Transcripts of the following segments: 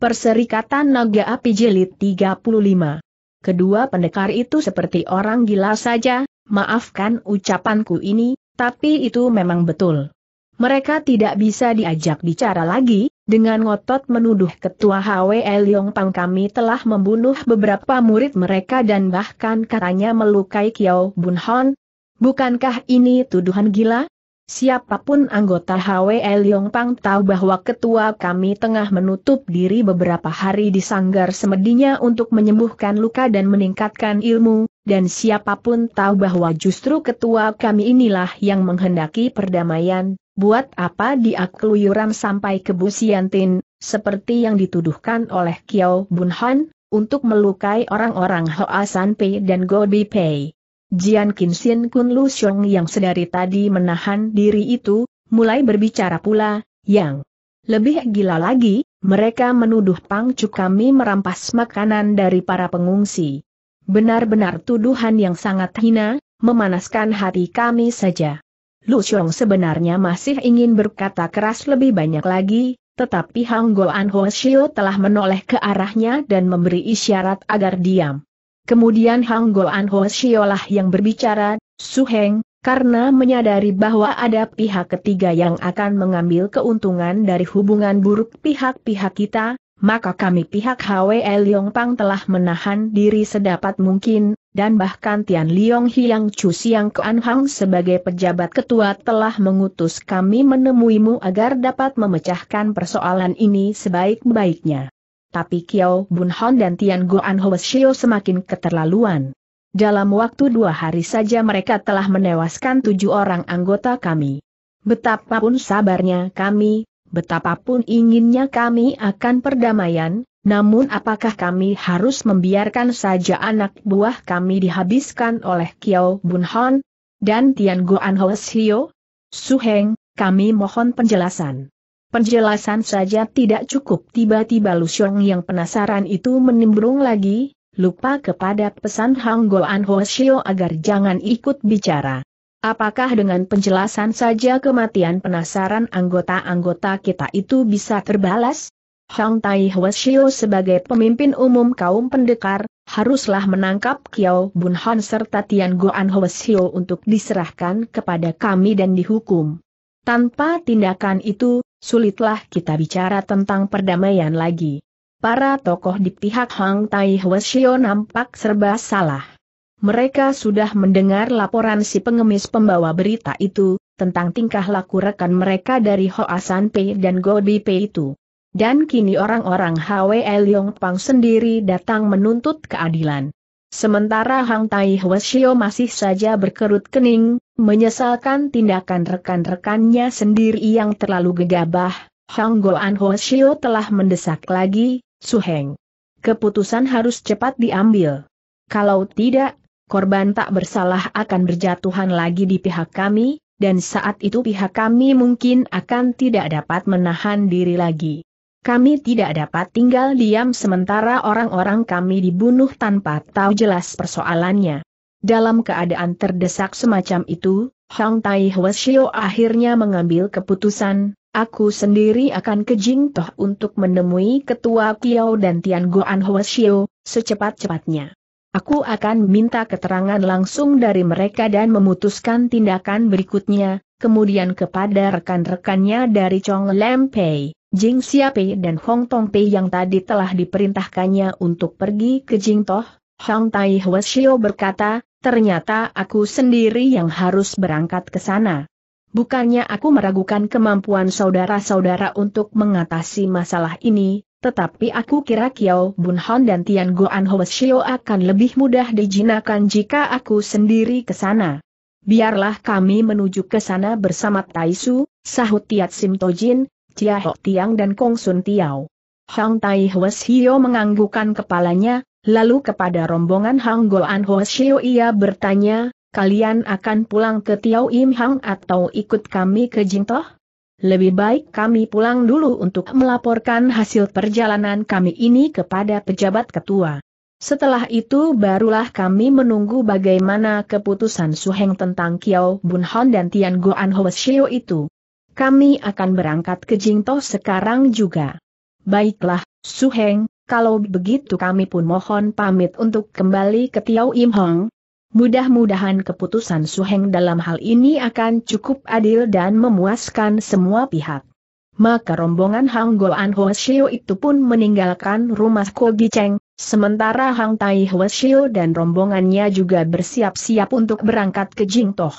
Perserikatan Naga Api Jelit 35. Kedua pendekar itu seperti orang gila saja, maafkan ucapanku ini, tapi itu memang betul. Mereka tidak bisa diajak bicara lagi, dengan ngotot menuduh ketua HWL Yong Pang kami telah membunuh beberapa murid mereka dan bahkan katanya melukai Kiao Bun Hon. Bukankah ini tuduhan gila? Siapapun anggota HWL Yongpang tahu bahwa ketua kami tengah menutup diri beberapa hari di sanggar semedinya untuk menyembuhkan luka dan meningkatkan ilmu, dan siapapun tahu bahwa justru ketua kami inilah yang menghendaki perdamaian, buat apa dia keluyuran sampai ke Busiantin, seperti yang dituduhkan oleh Kiao Bunhan, untuk melukai orang-orang Hoa San dan Go Pei. Jian Qin Kun Lu Xiong yang sedari tadi menahan diri itu, mulai berbicara pula, yang lebih gila lagi, mereka menuduh Pang Chu kami merampas makanan dari para pengungsi. Benar-benar tuduhan yang sangat hina, memanaskan hati kami saja. Lu Xiong sebenarnya masih ingin berkata keras lebih banyak lagi, tetapi Hang Goan Ho Shio telah menoleh ke arahnya dan memberi isyarat agar diam. Kemudian Hang Goan Ho yang berbicara, Su Heng, karena menyadari bahwa ada pihak ketiga yang akan mengambil keuntungan dari hubungan buruk pihak-pihak kita, maka kami pihak HWL Liong Pang telah menahan diri sedapat mungkin, dan bahkan Tian Liong Hiang Chu Siang Kuan Hang sebagai pejabat ketua telah mengutus kami menemuimu agar dapat memecahkan persoalan ini sebaik-baiknya tapi Kiao Bun Hon dan Tian Goan Hoesio semakin keterlaluan. Dalam waktu dua hari saja mereka telah menewaskan tujuh orang anggota kami. Betapapun sabarnya kami, betapapun inginnya kami akan perdamaian, namun apakah kami harus membiarkan saja anak buah kami dihabiskan oleh Kiao Bun Hon dan Tian Goan Hoesio? Suheng, kami mohon penjelasan. Penjelasan saja tidak cukup tiba-tiba Lu Xiong yang penasaran itu menimbrung lagi, lupa kepada pesan Hang Goan Ho Shio agar jangan ikut bicara. Apakah dengan penjelasan saja kematian penasaran anggota-anggota kita itu bisa terbalas? Hang Tai Hwasio sebagai pemimpin umum kaum pendekar, haruslah menangkap Kiao Bun Han serta Tian Goan Hwasio untuk diserahkan kepada kami dan dihukum. Tanpa tindakan itu, sulitlah kita bicara tentang perdamaian lagi. Para tokoh di pihak Hang Tai Hwasyo nampak serba salah. Mereka sudah mendengar laporan si pengemis pembawa berita itu, tentang tingkah laku rekan mereka dari Hoasan Pei dan Gobi Pei itu. Dan kini orang-orang HWL Yong Pang sendiri datang menuntut keadilan. Sementara Hang Tai Hwasyo masih saja berkerut kening, menyesalkan tindakan rekan-rekannya sendiri yang terlalu gegabah, Hang Goan Hwasyo telah mendesak lagi, Su Heng. Keputusan harus cepat diambil. Kalau tidak, korban tak bersalah akan berjatuhan lagi di pihak kami, dan saat itu pihak kami mungkin akan tidak dapat menahan diri lagi. Kami tidak dapat tinggal diam sementara orang-orang kami dibunuh tanpa tahu jelas persoalannya. Dalam keadaan terdesak semacam itu, Hong Tai Hwasyo akhirnya mengambil keputusan, aku sendiri akan ke Jing Toh untuk menemui ketua Kiao dan Tian Goan Hwasyo, secepat-cepatnya. Aku akan minta keterangan langsung dari mereka dan memutuskan tindakan berikutnya, kemudian kepada rekan-rekannya dari Chong Lempei. Jing Xiaopei dan Hong Tong Pei yang tadi telah diperintahkannya untuk pergi ke Jing Toh, Hong Tai Hwasio berkata, ternyata aku sendiri yang harus berangkat ke sana. Bukannya aku meragukan kemampuan saudara-saudara untuk mengatasi masalah ini, tetapi aku kira Kiao Bun Hon dan Tian Guan Hua Hwasio akan lebih mudah dijinakan jika aku sendiri ke sana. Biarlah kami menuju ke sana bersama Taisu, sahut Tiat Sim Tojin, Chia Hok oh. Tiang dan Kong Sun Tiao. Hang Tai Hwes Hio menganggukan kepalanya, lalu kepada rombongan Hang Goan Hwes Hio ia bertanya, kalian akan pulang ke Tiao Im Hang atau ikut kami ke Jingtoh? Lebih baik kami pulang dulu untuk melaporkan hasil perjalanan kami ini kepada pejabat ketua. Setelah itu barulah kami menunggu bagaimana keputusan Suheng tentang Kiao Bun Hon dan Tian Goan Hio itu kami akan berangkat ke Jingto sekarang juga. Baiklah, Su Heng, kalau begitu kami pun mohon pamit untuk kembali ke Tiao Im Hong. Mudah-mudahan keputusan Su Heng dalam hal ini akan cukup adil dan memuaskan semua pihak. Maka rombongan Hang Goan Shio itu pun meninggalkan rumah Kogi Cheng, sementara Hang Tai Shio dan rombongannya juga bersiap-siap untuk berangkat ke Jingtoh.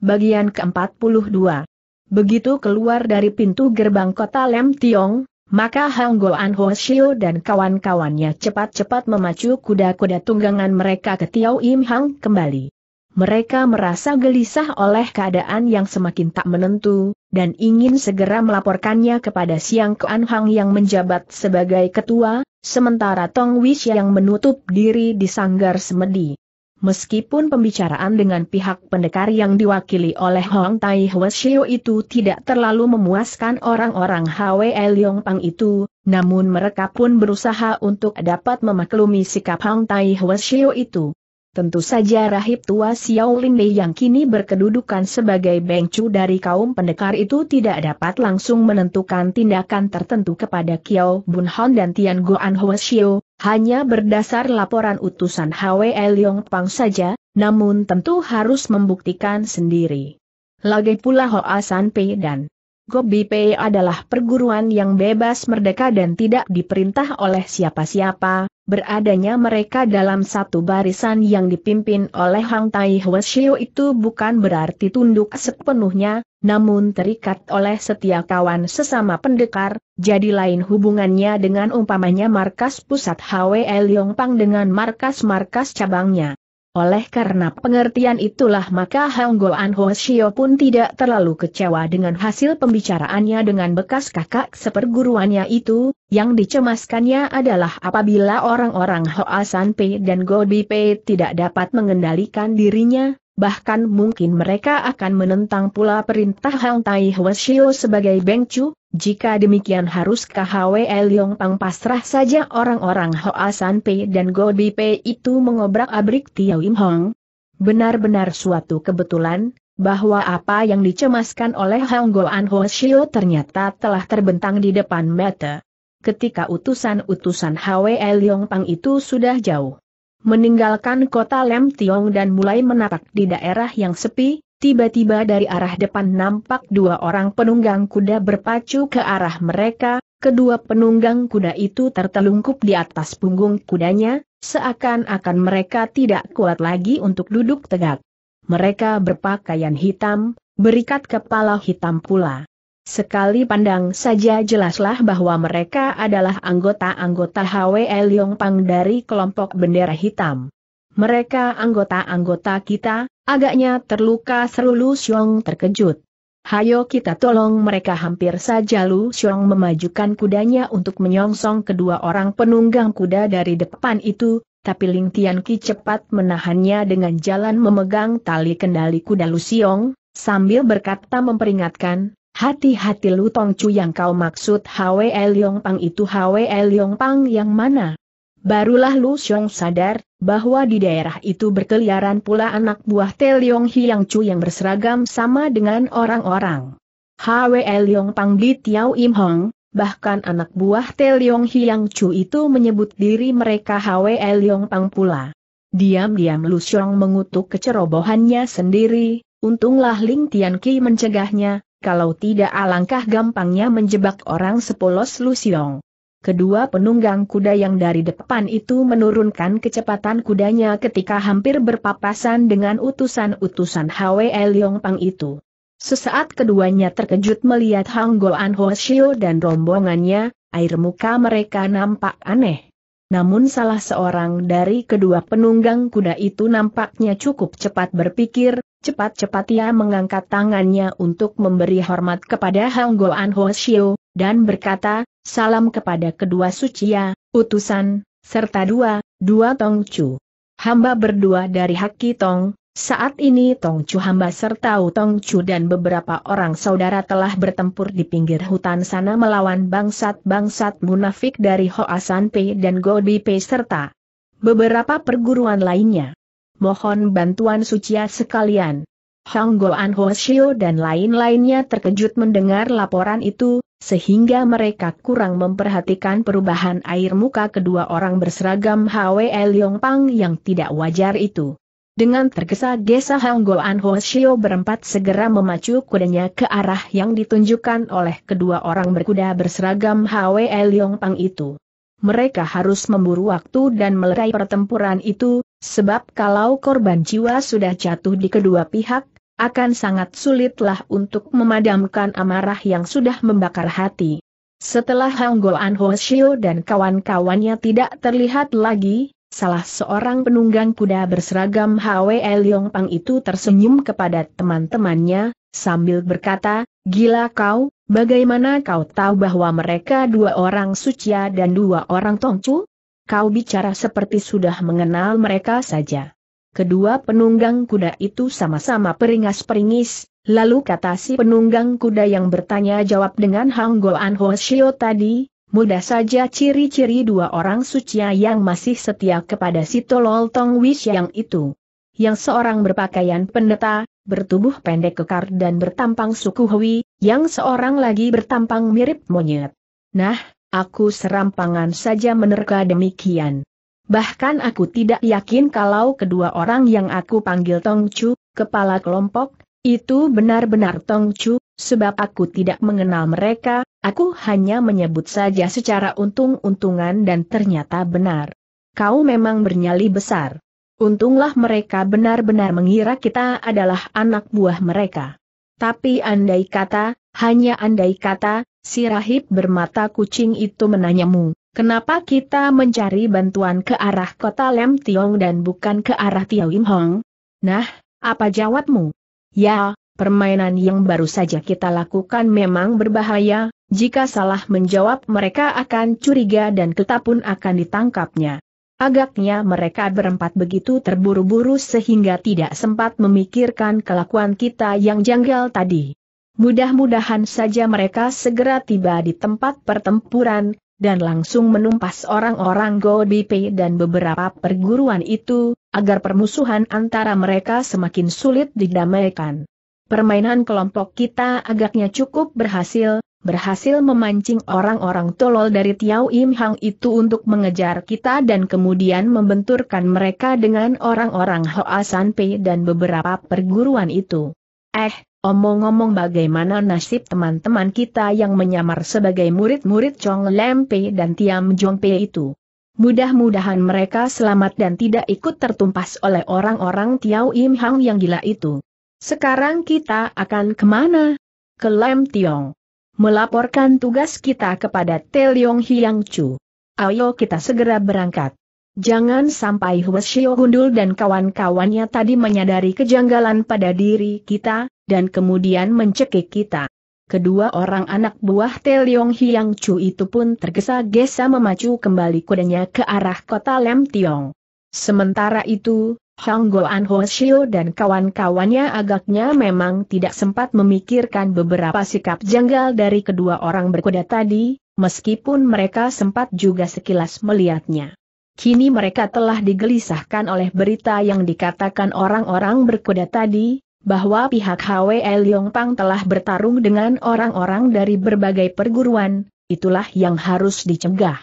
Bagian ke-42 Begitu keluar dari pintu gerbang kota Lem Tiong, maka Hang Goan Ho Shio dan kawan-kawannya cepat-cepat memacu kuda-kuda tunggangan mereka ke Tiao Im Hang kembali. Mereka merasa gelisah oleh keadaan yang semakin tak menentu, dan ingin segera melaporkannya kepada Siang Kuan Hang yang menjabat sebagai ketua, sementara Tong Wish yang menutup diri di sanggar semedi. Meskipun pembicaraan dengan pihak pendekar yang diwakili oleh Hong Tai Hwasyo itu tidak terlalu memuaskan orang-orang Hwe Leong Pang itu, namun mereka pun berusaha untuk dapat memaklumi sikap Hong Tai Hwasyo itu. Tentu saja rahib tua Xiao Linde yang kini berkedudukan sebagai bengcu dari kaum pendekar itu tidak dapat langsung menentukan tindakan tertentu kepada Kiao Bun Hon dan Tian Goan Hwasyo, hanya berdasar laporan utusan Hwe Leong Pang saja, namun tentu harus membuktikan sendiri. Lagi pula Hoa San Pei dan Gobi Pei adalah perguruan yang bebas merdeka dan tidak diperintah oleh siapa-siapa, Beradanya mereka dalam satu barisan yang dipimpin oleh Hang Tai Hwasyo itu bukan berarti tunduk sepenuhnya, namun terikat oleh setia kawan sesama pendekar, jadi lain hubungannya dengan umpamanya markas pusat Hwe Leong Pang dengan markas-markas cabangnya. Oleh karena pengertian itulah maka Goan Ho Shio pun tidak terlalu kecewa dengan hasil pembicaraannya dengan bekas kakak seperguruannya itu, yang dicemaskannya adalah apabila orang-orang Hoasan Pei dan Go Bi Pei tidak dapat mengendalikan dirinya, Bahkan mungkin mereka akan menentang pula perintah Hang Tai Hwasio sebagai Beng Chu, jika demikian haruskah Hwe Leong Pang pasrah saja orang-orang Hoa San Pei dan Go Bi Pei itu mengobrak-abrik Tiao Im Hong? Benar-benar suatu kebetulan, bahwa apa yang dicemaskan oleh Hang Goan Hwasio ternyata telah terbentang di depan mata. Ketika utusan-utusan Hwe Leong Pang itu sudah jauh meninggalkan kota Lem Tiong dan mulai menapak di daerah yang sepi, tiba-tiba dari arah depan nampak dua orang penunggang kuda berpacu ke arah mereka, kedua penunggang kuda itu tertelungkup di atas punggung kudanya, seakan-akan mereka tidak kuat lagi untuk duduk tegak. Mereka berpakaian hitam, berikat kepala hitam pula. Sekali pandang saja jelaslah bahwa mereka adalah anggota-anggota HWL Pang dari kelompok bendera hitam. Mereka anggota-anggota kita, agaknya terluka seru Lu Xiong terkejut. Hayo kita tolong mereka hampir saja Lu Xiong memajukan kudanya untuk menyongsong kedua orang penunggang kuda dari depan itu, tapi Ling Tian cepat menahannya dengan jalan memegang tali kendali kuda Lu Xiong, sambil berkata memperingatkan, Hati-hati Lu Tongcu yang kau maksud Hwe Leong Pang itu Hwe Leong Pang yang mana? Barulah Lu Xiong sadar, bahwa di daerah itu berkeliaran pula anak buah Teliong Hiang Chu yang berseragam sama dengan orang-orang. Hwe Leong Pang di Tiao Im Hong, bahkan anak buah Teliong Hiang Chu itu menyebut diri mereka Hwe Leong Pang pula. Diam-diam Lu Xiong mengutuk kecerobohannya sendiri, untunglah Ling Tian Ki mencegahnya, kalau tidak alangkah gampangnya menjebak orang sepolos Lusiong. Kedua penunggang kuda yang dari depan itu menurunkan kecepatan kudanya ketika hampir berpapasan dengan utusan-utusan Hwe Leong Pang itu. Sesaat keduanya terkejut melihat Hang Goan Ho Shio dan rombongannya, air muka mereka nampak aneh. Namun salah seorang dari kedua penunggang kuda itu nampaknya cukup cepat berpikir, Cepat-cepat ia mengangkat tangannya untuk memberi hormat kepada Hang Goan Hoshio, dan berkata, salam kepada kedua sucia, ya, utusan, serta dua, dua Tong Chu. Hamba berdua dari Haki Tong, saat ini Tong Chu hamba serta Tong Chu dan beberapa orang saudara telah bertempur di pinggir hutan sana melawan bangsat-bangsat munafik dari Hoasan Pei dan Gobi Pei serta beberapa perguruan lainnya mohon bantuan sucia sekalian. Hang Goan Hoshio dan lain-lainnya terkejut mendengar laporan itu, sehingga mereka kurang memperhatikan perubahan air muka kedua orang berseragam Hwe Leong Pang yang tidak wajar itu. Dengan tergesa-gesa Hang Goan Hoshio berempat segera memacu kudanya ke arah yang ditunjukkan oleh kedua orang berkuda berseragam Hwe Leong Pang itu mereka harus memburu waktu dan melerai pertempuran itu, sebab kalau korban jiwa sudah jatuh di kedua pihak, akan sangat sulitlah untuk memadamkan amarah yang sudah membakar hati. Setelah Hang Goan Ho Shio dan kawan-kawannya tidak terlihat lagi, salah seorang penunggang kuda berseragam Hwe Leong Pang itu tersenyum kepada teman-temannya, sambil berkata, Gila kau, bagaimana kau tahu bahwa mereka dua orang suci dan dua orang Tongcu? Kau bicara seperti sudah mengenal mereka saja. Kedua penunggang kuda itu sama-sama peringas-peringis, lalu kata si penunggang kuda yang bertanya jawab dengan Hang Goan Ho Shio tadi, mudah saja ciri-ciri dua orang suci yang masih setia kepada si Tolol Tong Wish yang itu. Yang seorang berpakaian pendeta, bertubuh pendek kekar dan bertampang suku Hui, yang seorang lagi bertampang mirip monyet. Nah, aku serampangan saja menerka demikian. Bahkan aku tidak yakin kalau kedua orang yang aku panggil Tong Chu, kepala kelompok, itu benar-benar Tong Chu, sebab aku tidak mengenal mereka, aku hanya menyebut saja secara untung-untungan dan ternyata benar. Kau memang bernyali besar. Untunglah mereka benar-benar mengira kita adalah anak buah mereka. Tapi andai kata, hanya andai kata, si rahib bermata kucing itu menanyamu, kenapa kita mencari bantuan ke arah kota Lem Tiong dan bukan ke arah Tiau Im Hong? Nah, apa jawabmu? Ya, permainan yang baru saja kita lakukan memang berbahaya, jika salah menjawab mereka akan curiga dan kita pun akan ditangkapnya. Agaknya mereka berempat begitu terburu-buru sehingga tidak sempat memikirkan kelakuan kita yang janggal tadi. Mudah-mudahan saja mereka segera tiba di tempat pertempuran, dan langsung menumpas orang-orang Gobipe dan beberapa perguruan itu, agar permusuhan antara mereka semakin sulit didamaikan. Permainan kelompok kita agaknya cukup berhasil, berhasil memancing orang-orang tolol dari Tiau Im Hang itu untuk mengejar kita dan kemudian membenturkan mereka dengan orang-orang Hoa San Pei dan beberapa perguruan itu. Eh, omong-omong bagaimana nasib teman-teman kita yang menyamar sebagai murid-murid Chong Lem Pei dan Tiam Jong Pei itu. Mudah-mudahan mereka selamat dan tidak ikut tertumpas oleh orang-orang Tiau Im Hang yang gila itu. Sekarang kita akan kemana? Ke Lem Tiong melaporkan tugas kita kepada Teliong Hiang Chu. Ayo kita segera berangkat. Jangan sampai Huesio Gundul dan kawan-kawannya tadi menyadari kejanggalan pada diri kita, dan kemudian mencekik kita. Kedua orang anak buah Teliong Hiang Chu itu pun tergesa-gesa memacu kembali kudanya ke arah kota Lem Tiong. Sementara itu, Hang Goan Ho Xiu dan kawan-kawannya agaknya memang tidak sempat memikirkan beberapa sikap janggal dari kedua orang berkuda tadi, meskipun mereka sempat juga sekilas melihatnya. Kini mereka telah digelisahkan oleh berita yang dikatakan orang-orang berkuda tadi, bahwa pihak HWE Liong Pang telah bertarung dengan orang-orang dari berbagai perguruan, itulah yang harus dicegah.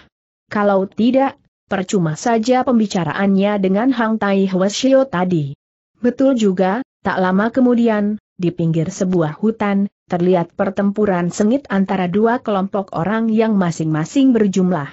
Kalau tidak, percuma saja pembicaraannya dengan Hang Tai Hwasyo tadi. Betul juga, tak lama kemudian, di pinggir sebuah hutan, terlihat pertempuran sengit antara dua kelompok orang yang masing-masing berjumlah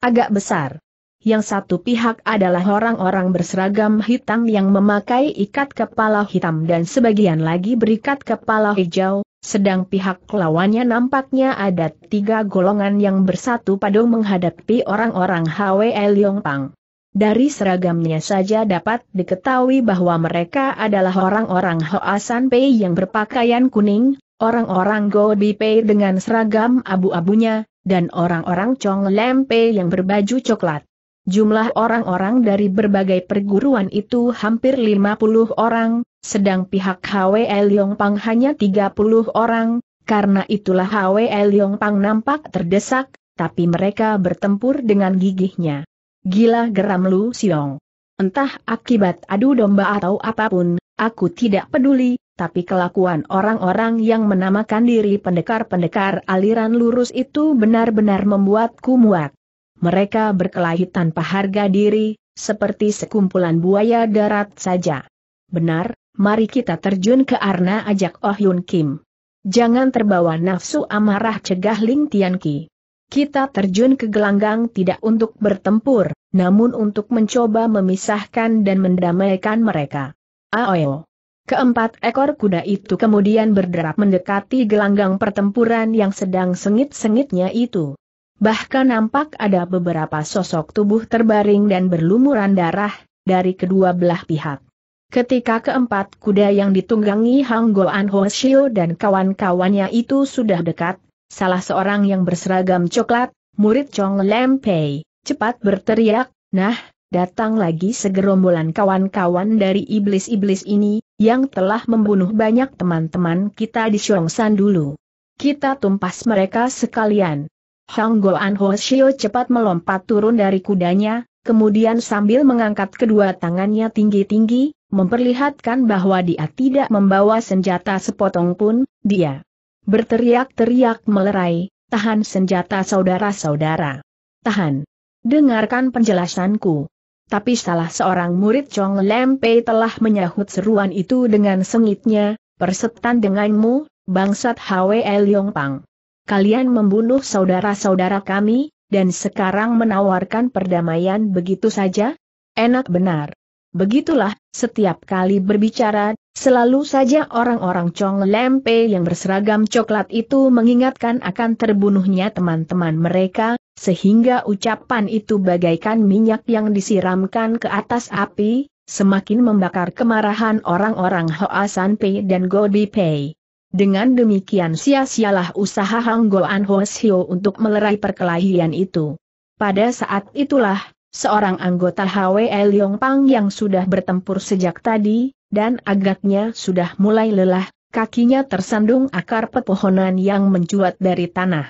agak besar yang satu pihak adalah orang-orang berseragam hitam yang memakai ikat kepala hitam dan sebagian lagi berikat kepala hijau, sedang pihak lawannya nampaknya ada tiga golongan yang bersatu padu menghadapi orang-orang Hwe Pang. Dari seragamnya saja dapat diketahui bahwa mereka adalah orang-orang Hoasan Pei yang berpakaian kuning, orang-orang Go Pei dengan seragam abu-abunya, dan orang-orang Chong Lem Pei yang berbaju coklat. Jumlah orang-orang dari berbagai perguruan itu hampir 50 orang, sedang pihak HWE Pang hanya 30 orang, karena itulah HWE Pang nampak terdesak, tapi mereka bertempur dengan gigihnya. Gila geram Lu Xiong. Entah akibat adu domba atau apapun, aku tidak peduli, tapi kelakuan orang-orang yang menamakan diri pendekar-pendekar aliran lurus itu benar-benar membuatku muak mereka berkelahi tanpa harga diri, seperti sekumpulan buaya darat saja. Benar, mari kita terjun ke arna ajak Oh Yun Kim. Jangan terbawa nafsu amarah cegah Ling Tianqi. Kita terjun ke gelanggang tidak untuk bertempur, namun untuk mencoba memisahkan dan mendamaikan mereka. Aoyo. Keempat ekor kuda itu kemudian berderap mendekati gelanggang pertempuran yang sedang sengit-sengitnya itu. Bahkan nampak ada beberapa sosok tubuh terbaring dan berlumuran darah, dari kedua belah pihak. Ketika keempat kuda yang ditunggangi Hang Goan Ho Shio dan kawan-kawannya itu sudah dekat, salah seorang yang berseragam coklat, murid Chong Pei, cepat berteriak, nah, datang lagi segerombolan kawan-kawan dari iblis-iblis ini, yang telah membunuh banyak teman-teman kita di San dulu. Kita tumpas mereka sekalian. Shanggol Anho Shio cepat melompat turun dari kudanya, kemudian sambil mengangkat kedua tangannya tinggi-tinggi, memperlihatkan bahwa dia tidak membawa senjata sepotong pun, dia berteriak-teriak melerai, tahan senjata saudara-saudara. Tahan. Dengarkan penjelasanku. Tapi salah seorang murid Chong Lempe telah menyahut seruan itu dengan sengitnya, persetan denganmu, bangsat Hwe Leong Pang kalian membunuh saudara-saudara kami, dan sekarang menawarkan perdamaian begitu saja? Enak benar. Begitulah, setiap kali berbicara, selalu saja orang-orang Chong Lempe yang berseragam coklat itu mengingatkan akan terbunuhnya teman-teman mereka, sehingga ucapan itu bagaikan minyak yang disiramkan ke atas api, semakin membakar kemarahan orang-orang Hoa San Pei dan Go Pei. Dengan demikian sia-sialah usaha Hang Goan untuk melerai perkelahian itu. Pada saat itulah, seorang anggota HWL Pang yang sudah bertempur sejak tadi, dan agaknya sudah mulai lelah, kakinya tersandung akar pepohonan yang mencuat dari tanah.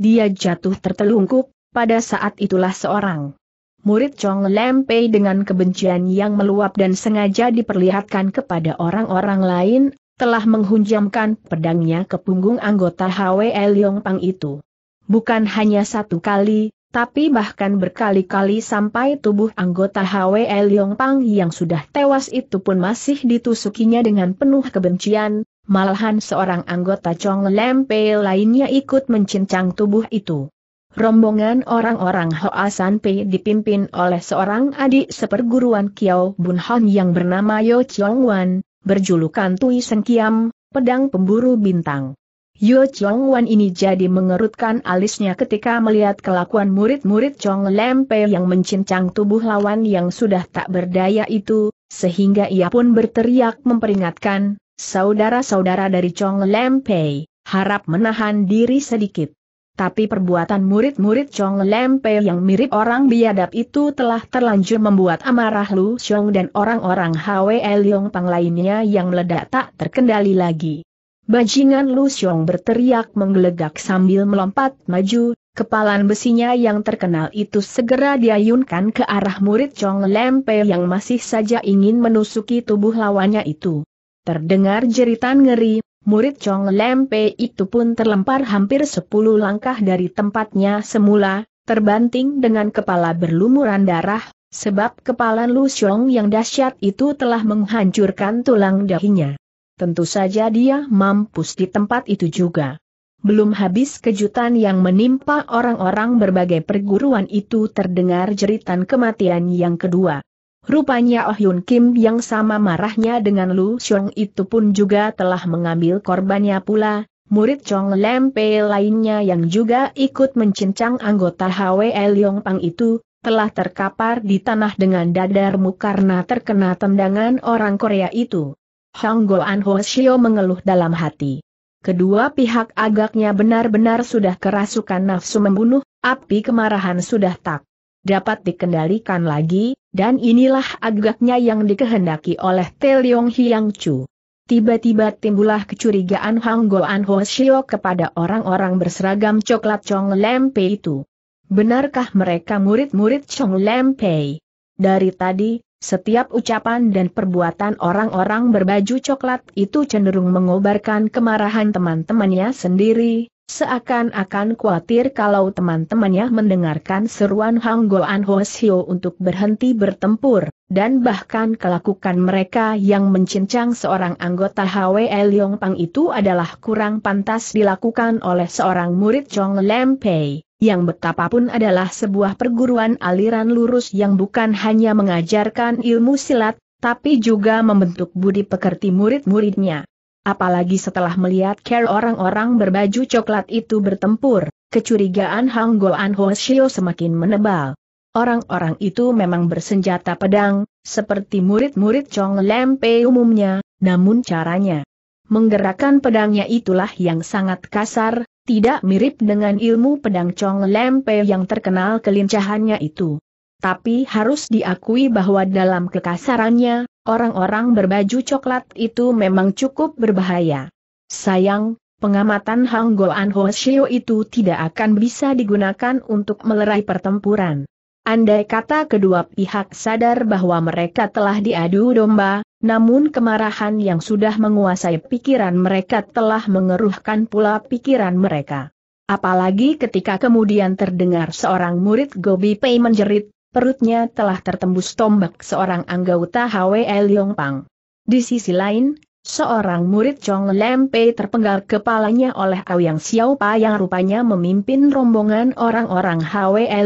Dia jatuh tertelungkup, pada saat itulah seorang murid Chong Lempei dengan kebencian yang meluap dan sengaja diperlihatkan kepada orang-orang lain telah menghunjamkan pedangnya ke punggung anggota HWL Yong Pang itu. Bukan hanya satu kali, tapi bahkan berkali-kali sampai tubuh anggota HWL Yong Pang yang sudah tewas itu pun masih ditusukinya dengan penuh kebencian, malahan seorang anggota Chong Lempe lainnya ikut mencincang tubuh itu. Rombongan orang-orang Hoa San Pei dipimpin oleh seorang adik seperguruan Kiao Bun Han yang bernama Yo Chong Wan, berjulukan Tui Sengkiam, pedang pemburu bintang. Yo Chong Wan ini jadi mengerutkan alisnya ketika melihat kelakuan murid-murid Chong Lempe yang mencincang tubuh lawan yang sudah tak berdaya itu, sehingga ia pun berteriak memperingatkan, saudara-saudara dari Chong Lempe, harap menahan diri sedikit. Tapi perbuatan murid-murid Chong Lempe yang mirip orang biadab itu telah terlanjur membuat amarah Lu Xiong dan orang-orang Hwe Leong Pang lainnya yang meledak tak terkendali lagi. Bajingan Lu Xiong berteriak menggelegak sambil melompat maju, kepalan besinya yang terkenal itu segera diayunkan ke arah murid Chong Lempe yang masih saja ingin menusuki tubuh lawannya itu. Terdengar jeritan ngeri, murid Chong Lempe itu pun terlempar hampir sepuluh langkah dari tempatnya semula, terbanting dengan kepala berlumuran darah, sebab kepala Lu Xiong yang dahsyat itu telah menghancurkan tulang dahinya. Tentu saja dia mampus di tempat itu juga. Belum habis kejutan yang menimpa orang-orang berbagai perguruan itu terdengar jeritan kematian yang kedua. Rupanya Oh Yun Kim yang sama marahnya dengan Lu Xiong itu pun juga telah mengambil korbannya pula, murid Chong Lempe lainnya yang juga ikut mencincang anggota HWE Leong Pang itu, telah terkapar di tanah dengan dadarmu karena terkena tendangan orang Korea itu. Hang An Ho Shio mengeluh dalam hati. Kedua pihak agaknya benar-benar sudah kerasukan nafsu membunuh, api kemarahan sudah tak dapat dikendalikan lagi, dan inilah agaknya yang dikehendaki oleh Te Leong Hiang Chu. Tiba-tiba timbullah kecurigaan Hang Goan Ho Shio kepada orang-orang berseragam coklat Chong Lempe itu. Benarkah mereka murid-murid Chong Lempe? Dari tadi, setiap ucapan dan perbuatan orang-orang berbaju coklat itu cenderung mengobarkan kemarahan teman-temannya sendiri, Seakan-akan khawatir kalau teman-temannya mendengarkan seruan Hang Goan Hosio untuk berhenti bertempur, dan bahkan kelakukan mereka yang mencincang seorang anggota HWL Yong Pang itu adalah kurang pantas dilakukan oleh seorang murid Chong Lempei, yang betapapun adalah sebuah perguruan aliran lurus yang bukan hanya mengajarkan ilmu silat, tapi juga membentuk budi pekerti murid-muridnya. Apalagi setelah melihat care orang-orang berbaju coklat itu bertempur, kecurigaan Hang Goan Ho Shio semakin menebal. Orang-orang itu memang bersenjata pedang, seperti murid-murid Chong Lempe umumnya, namun caranya menggerakkan pedangnya itulah yang sangat kasar, tidak mirip dengan ilmu pedang Chong Lempe yang terkenal kelincahannya itu. Tapi harus diakui bahwa dalam kekasarannya, Orang-orang berbaju coklat itu memang cukup berbahaya. Sayang, pengamatan Hang Goan Ho Shio itu tidak akan bisa digunakan untuk melerai pertempuran. Andai kata kedua pihak sadar bahwa mereka telah diadu domba, namun kemarahan yang sudah menguasai pikiran mereka telah mengeruhkan pula pikiran mereka. Apalagi ketika kemudian terdengar seorang murid Gobi Pei menjerit, perutnya telah tertembus tombak seorang anggota Yong Pang. Di sisi lain, seorang murid Chong Lempei terpenggal kepalanya oleh Xiao Pa yang rupanya memimpin rombongan orang-orang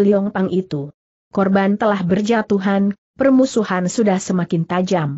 Yong Pang itu. Korban telah berjatuhan, permusuhan sudah semakin tajam.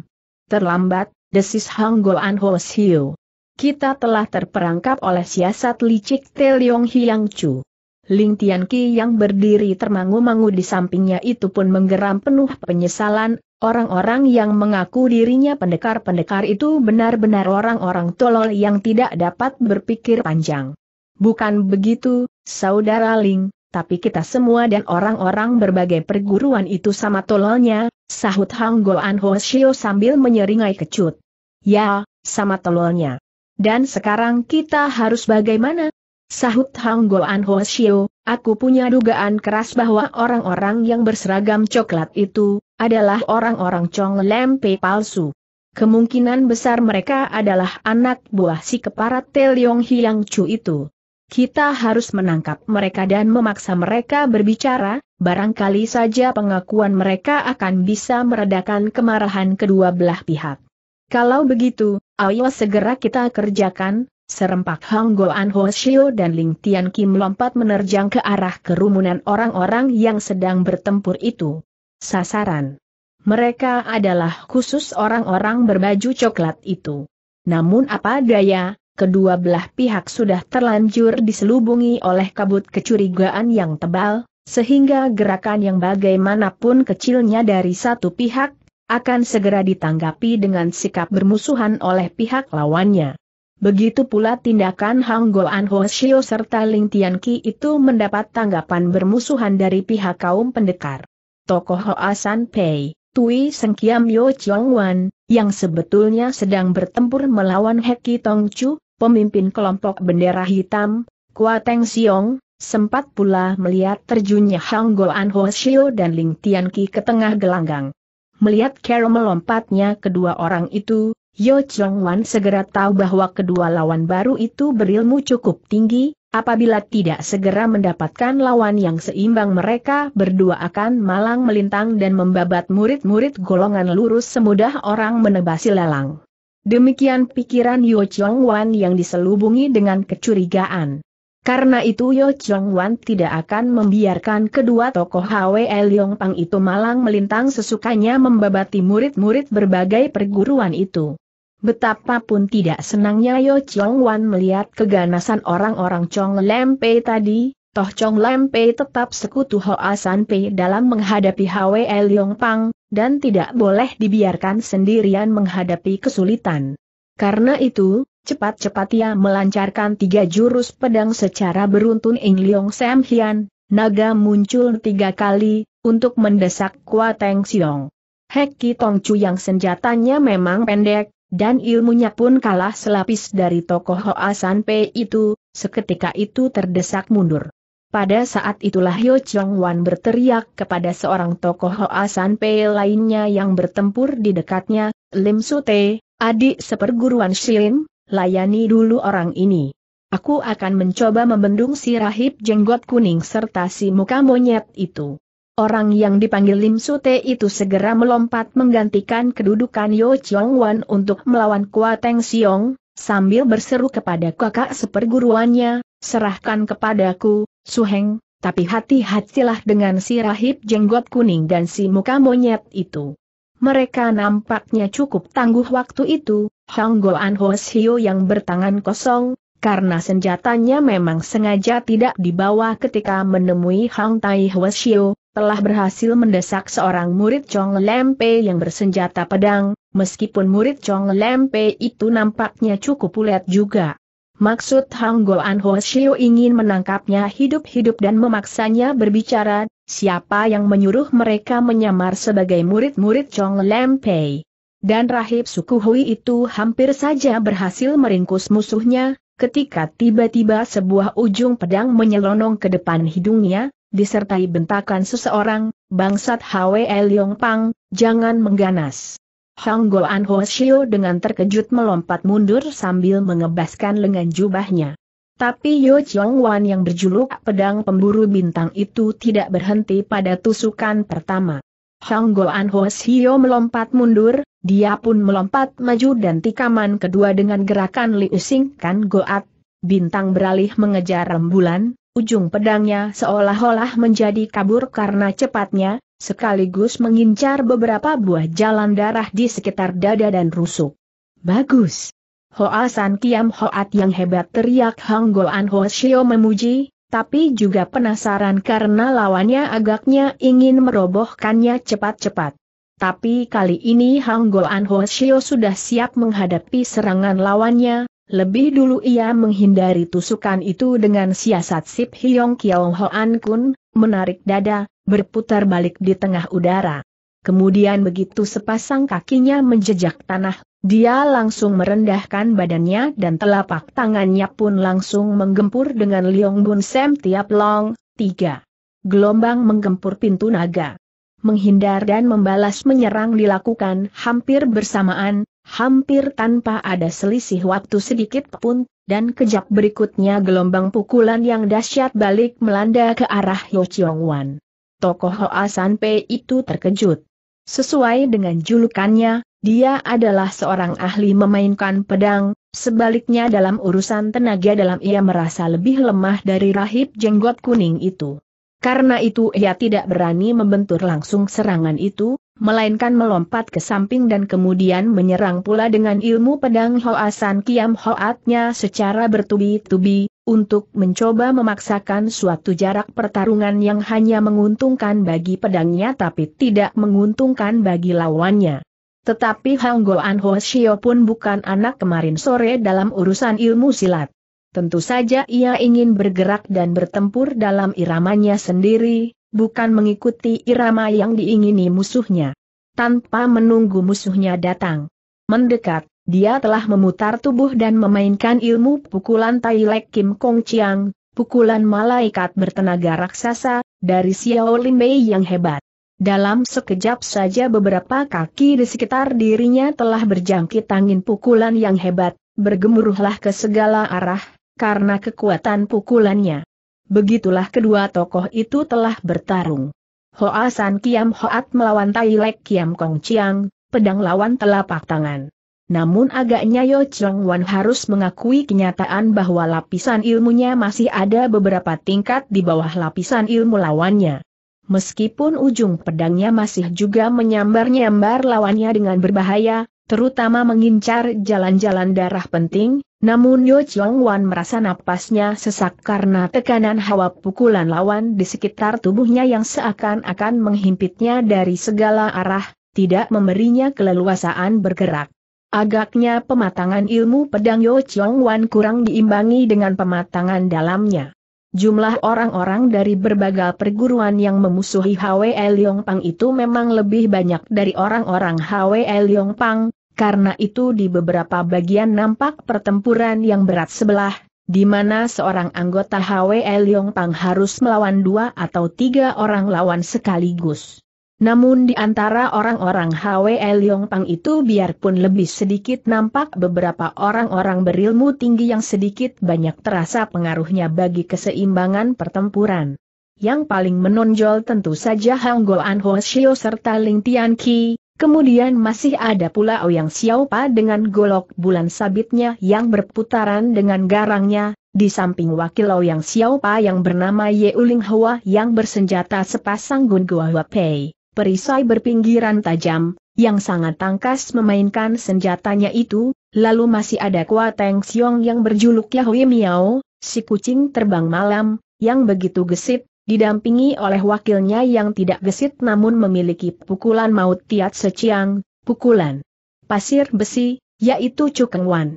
Terlambat, desis Hang Goan Ho Siu. Kita telah terperangkap oleh siasat licik Te Leong Hiang Chu. Ling Tianqi yang berdiri termangu-mangu di sampingnya itu pun menggeram penuh penyesalan, orang-orang yang mengaku dirinya pendekar-pendekar itu benar-benar orang-orang tolol yang tidak dapat berpikir panjang. Bukan begitu, Saudara Ling, tapi kita semua dan orang-orang berbagai perguruan itu sama tololnya, sahut Hang Goan Ho Shio sambil menyeringai kecut. Ya, sama tololnya. Dan sekarang kita harus bagaimana? Sahut Hang Goan Ho Shio, aku punya dugaan keras bahwa orang-orang yang berseragam coklat itu, adalah orang-orang Chong Lempe palsu. Kemungkinan besar mereka adalah anak buah si kepala Teliong Hiang Chu itu. Kita harus menangkap mereka dan memaksa mereka berbicara, barangkali saja pengakuan mereka akan bisa meredakan kemarahan kedua belah pihak. Kalau begitu, ayo segera kita kerjakan, Serempak Hang Goan Ho Shio dan Ling Tian Kim lompat menerjang ke arah kerumunan orang-orang yang sedang bertempur itu. Sasaran. Mereka adalah khusus orang-orang berbaju coklat itu. Namun apa daya, kedua belah pihak sudah terlanjur diselubungi oleh kabut kecurigaan yang tebal, sehingga gerakan yang bagaimanapun kecilnya dari satu pihak, akan segera ditanggapi dengan sikap bermusuhan oleh pihak lawannya. Begitu pula tindakan Hang Goan Hoshio serta Ling Tianqi itu mendapat tanggapan bermusuhan dari pihak kaum pendekar. Tokoh Hoa Pei, Tui Sengkiam Yo Chong Wan, yang sebetulnya sedang bertempur melawan Heki Tong Chu, pemimpin kelompok bendera hitam, Kua Teng Siong, sempat pula melihat terjunnya Hang Goan Hoshio dan Ling Tianqi ke tengah gelanggang. Melihat Carol melompatnya kedua orang itu, Yo Chong Wan segera tahu bahwa kedua lawan baru itu berilmu cukup tinggi, apabila tidak segera mendapatkan lawan yang seimbang mereka berdua akan malang melintang dan membabat murid-murid golongan lurus semudah orang menebasi lelang. Demikian pikiran Yo Chong Wan yang diselubungi dengan kecurigaan. Karena itu Yo Chong Wan tidak akan membiarkan kedua tokoh Hwe Leong Pang itu malang melintang sesukanya membabati murid-murid berbagai perguruan itu. Betapapun tidak senangnya Yo Chong Wan melihat keganasan orang-orang Chong Lempe tadi, Toh Chong Lempe tetap sekutu Hoa San Pei dalam menghadapi Hwe Leong Pang, dan tidak boleh dibiarkan sendirian menghadapi kesulitan. Karena itu, cepat-cepat ia melancarkan tiga jurus pedang secara beruntun In Leong Sam Hian, naga muncul tiga kali, untuk mendesak Kua Teng Siong. Heki Chu yang senjatanya memang pendek, dan ilmunya pun kalah selapis dari tokoh Hoa San Pei itu, seketika itu terdesak mundur. Pada saat itulah Yo Chong Wan berteriak kepada seorang tokoh Hoa San Pei lainnya yang bertempur di dekatnya, Lim Sute, adik seperguruan Shilin, layani dulu orang ini. Aku akan mencoba membendung si rahib jenggot kuning serta si muka monyet itu. Orang yang dipanggil Lim Sute itu segera melompat menggantikan kedudukan Yo Chong Wan untuk melawan Kua Teng Siong, sambil berseru kepada kakak seperguruannya, serahkan kepadaku, Su Heng. tapi hati-hatilah dengan si rahib jenggot kuning dan si muka monyet itu. Mereka nampaknya cukup tangguh waktu itu, Hang Goan Ho Sio yang bertangan kosong, karena senjatanya memang sengaja tidak dibawa ketika menemui Hang Tai Hwasio, telah berhasil mendesak seorang murid Chong Lempe yang bersenjata pedang, meskipun murid Chong Lempe itu nampaknya cukup ulet juga. Maksud Hang Goan Ho Shio ingin menangkapnya hidup-hidup dan memaksanya berbicara, siapa yang menyuruh mereka menyamar sebagai murid-murid Chong Lempe. Dan rahib suku Hui itu hampir saja berhasil meringkus musuhnya, ketika tiba-tiba sebuah ujung pedang menyelonong ke depan hidungnya, disertai bentakan seseorang, bangsat Hwe Leong Pang, jangan mengganas. Hang Goan Ho Shio dengan terkejut melompat mundur sambil mengebaskan lengan jubahnya. Tapi Yo Chong Wan yang berjuluk pedang pemburu bintang itu tidak berhenti pada tusukan pertama. Hang Goan Ho Shio melompat mundur, dia pun melompat maju dan tikaman kedua dengan gerakan liusing Kan Goat. Bintang beralih mengejar rembulan, Ujung pedangnya seolah-olah menjadi kabur karena cepatnya, sekaligus mengincar beberapa buah jalan darah di sekitar dada dan rusuk. Bagus! Hoa San Kiam Hoat yang hebat teriak Hang Goan Ho Shio memuji, tapi juga penasaran karena lawannya agaknya ingin merobohkannya cepat-cepat. Tapi kali ini Hang Goan Ho Shio sudah siap menghadapi serangan lawannya, lebih dulu ia menghindari tusukan itu dengan siasat Sip Hiong Kiao Hoan Kun, menarik dada, berputar balik di tengah udara. Kemudian begitu sepasang kakinya menjejak tanah, dia langsung merendahkan badannya dan telapak tangannya pun langsung menggempur dengan Liong Bun Sem Tiap Long, tiga Gelombang menggempur pintu naga. Menghindar dan membalas menyerang dilakukan hampir bersamaan, Hampir tanpa ada selisih waktu sedikit pun, dan kejap berikutnya gelombang pukulan yang dahsyat balik melanda ke arah Yo Chiong Wan. Tokoh Hoa San Pei itu terkejut. Sesuai dengan julukannya, dia adalah seorang ahli memainkan pedang, sebaliknya dalam urusan tenaga dalam ia merasa lebih lemah dari rahib jenggot kuning itu. Karena itu ia tidak berani membentur langsung serangan itu, melainkan melompat ke samping dan kemudian menyerang pula dengan ilmu pedang Hoasan Kiam Hoatnya secara bertubi-tubi, untuk mencoba memaksakan suatu jarak pertarungan yang hanya menguntungkan bagi pedangnya tapi tidak menguntungkan bagi lawannya. Tetapi Hang Goan Ho Shio pun bukan anak kemarin sore dalam urusan ilmu silat. Tentu saja ia ingin bergerak dan bertempur dalam iramanya sendiri, bukan mengikuti irama yang diingini musuhnya. Tanpa menunggu musuhnya datang. Mendekat, dia telah memutar tubuh dan memainkan ilmu pukulan Tai Lek Kim Kong Chiang, pukulan malaikat bertenaga raksasa, dari Xiao Lin Bei yang hebat. Dalam sekejap saja beberapa kaki di sekitar dirinya telah berjangkit angin pukulan yang hebat, bergemuruhlah ke segala arah, karena kekuatan pukulannya. Begitulah kedua tokoh itu telah bertarung. Hoa San Kiam Hoat melawan Tai Lek Kiam Kong Chiang, pedang lawan telapak tangan. Namun agaknya Yo Cheng Wan harus mengakui kenyataan bahwa lapisan ilmunya masih ada beberapa tingkat di bawah lapisan ilmu lawannya. Meskipun ujung pedangnya masih juga menyambar-nyambar lawannya dengan berbahaya, terutama mengincar jalan-jalan darah penting, namun Yo Chong Wan merasa napasnya sesak karena tekanan hawa pukulan lawan di sekitar tubuhnya yang seakan-akan menghimpitnya dari segala arah, tidak memberinya keleluasaan bergerak. Agaknya pematangan ilmu pedang Yo Chong Wan kurang diimbangi dengan pematangan dalamnya. Jumlah orang-orang dari berbagai perguruan yang memusuhi Hwe Leong Pang itu memang lebih banyak dari orang-orang Hwe Leong Pang, karena itu di beberapa bagian nampak pertempuran yang berat sebelah, di mana seorang anggota HW HWL e Pang harus melawan dua atau tiga orang lawan sekaligus. Namun di antara orang-orang HW HWL e Pang itu biarpun lebih sedikit nampak beberapa orang-orang berilmu tinggi yang sedikit banyak terasa pengaruhnya bagi keseimbangan pertempuran. Yang paling menonjol tentu saja Hang Goan Ho serta Ling Tian Ki, Kemudian masih ada pula Ouyang Xiaopa dengan golok bulan sabitnya yang berputaran dengan garangnya, di samping wakil Ouyang Xiaopa yang bernama Ye Uling Hua yang bersenjata sepasang Gun Gua Pei, perisai berpinggiran tajam, yang sangat tangkas memainkan senjatanya itu, lalu masih ada Kua Teng Xiong yang berjuluk Yahui Miao, si kucing terbang malam, yang begitu gesit, didampingi oleh wakilnya yang tidak gesit namun memiliki pukulan maut Tiat Seciang, pukulan pasir besi, yaitu Cukeng Wan.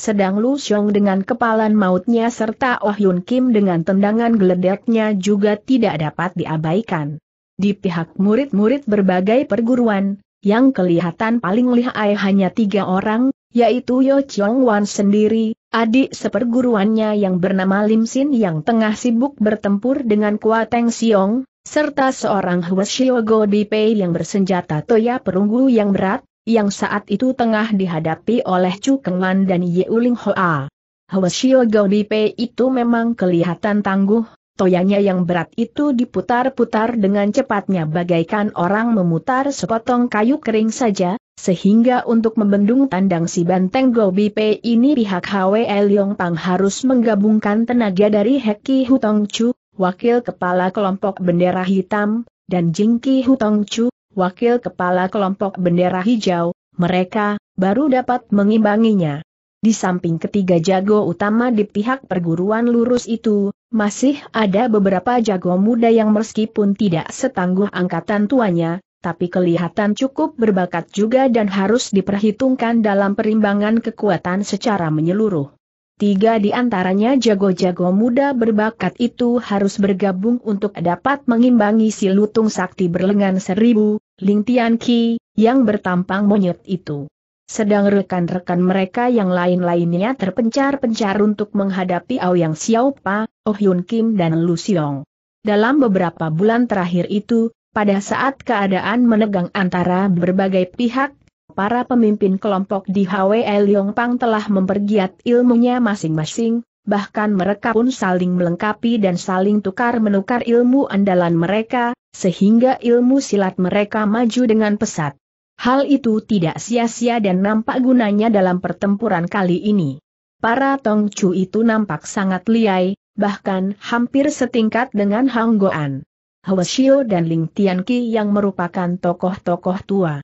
Sedang Lu Xiong dengan kepalan mautnya serta Oh Yun Kim dengan tendangan geledeknya juga tidak dapat diabaikan. Di pihak murid-murid berbagai perguruan, yang kelihatan paling lihai hanya tiga orang, yaitu Yo Chiong Wan sendiri, Adik seperguruannya yang bernama Lim Sin yang tengah sibuk bertempur dengan Kuateng Siong, serta seorang Di Pei yang bersenjata toya perunggu yang berat, yang saat itu tengah dihadapi oleh Chu Kenglan dan Ye Yeuling Hoa. Di Pei itu memang kelihatan tangguh, toyanya yang berat itu diputar-putar dengan cepatnya bagaikan orang memutar sepotong kayu kering saja, sehingga untuk membendung tandang si banteng Gobi Pei ini pihak Hwe Yong Pang harus menggabungkan tenaga dari Heki Hutong Chu, wakil kepala kelompok bendera hitam, dan Jingki Hutong Chu, wakil kepala kelompok bendera hijau, mereka baru dapat mengimbanginya. Di samping ketiga jago utama di pihak perguruan lurus itu, masih ada beberapa jago muda yang meskipun tidak setangguh angkatan tuanya, tapi kelihatan cukup berbakat juga dan harus diperhitungkan dalam perimbangan kekuatan secara menyeluruh. Tiga di antaranya jago-jago muda berbakat itu harus bergabung untuk dapat mengimbangi si lutung sakti berlengan seribu, Ling Tian yang bertampang monyet itu. Sedang rekan-rekan mereka yang lain-lainnya terpencar-pencar untuk menghadapi Aoyang Xiaopa, Oh Yun Kim dan Lu Xiong. Dalam beberapa bulan terakhir itu, pada saat keadaan menegang antara berbagai pihak, para pemimpin kelompok di HWL Pang telah mempergiat ilmunya masing-masing, bahkan mereka pun saling melengkapi dan saling tukar-menukar ilmu andalan mereka, sehingga ilmu silat mereka maju dengan pesat. Hal itu tidak sia-sia dan nampak gunanya dalam pertempuran kali ini. Para Chu itu nampak sangat liai, bahkan hampir setingkat dengan Hang Goan. Hwasio dan Ling Tianqi yang merupakan tokoh-tokoh tua.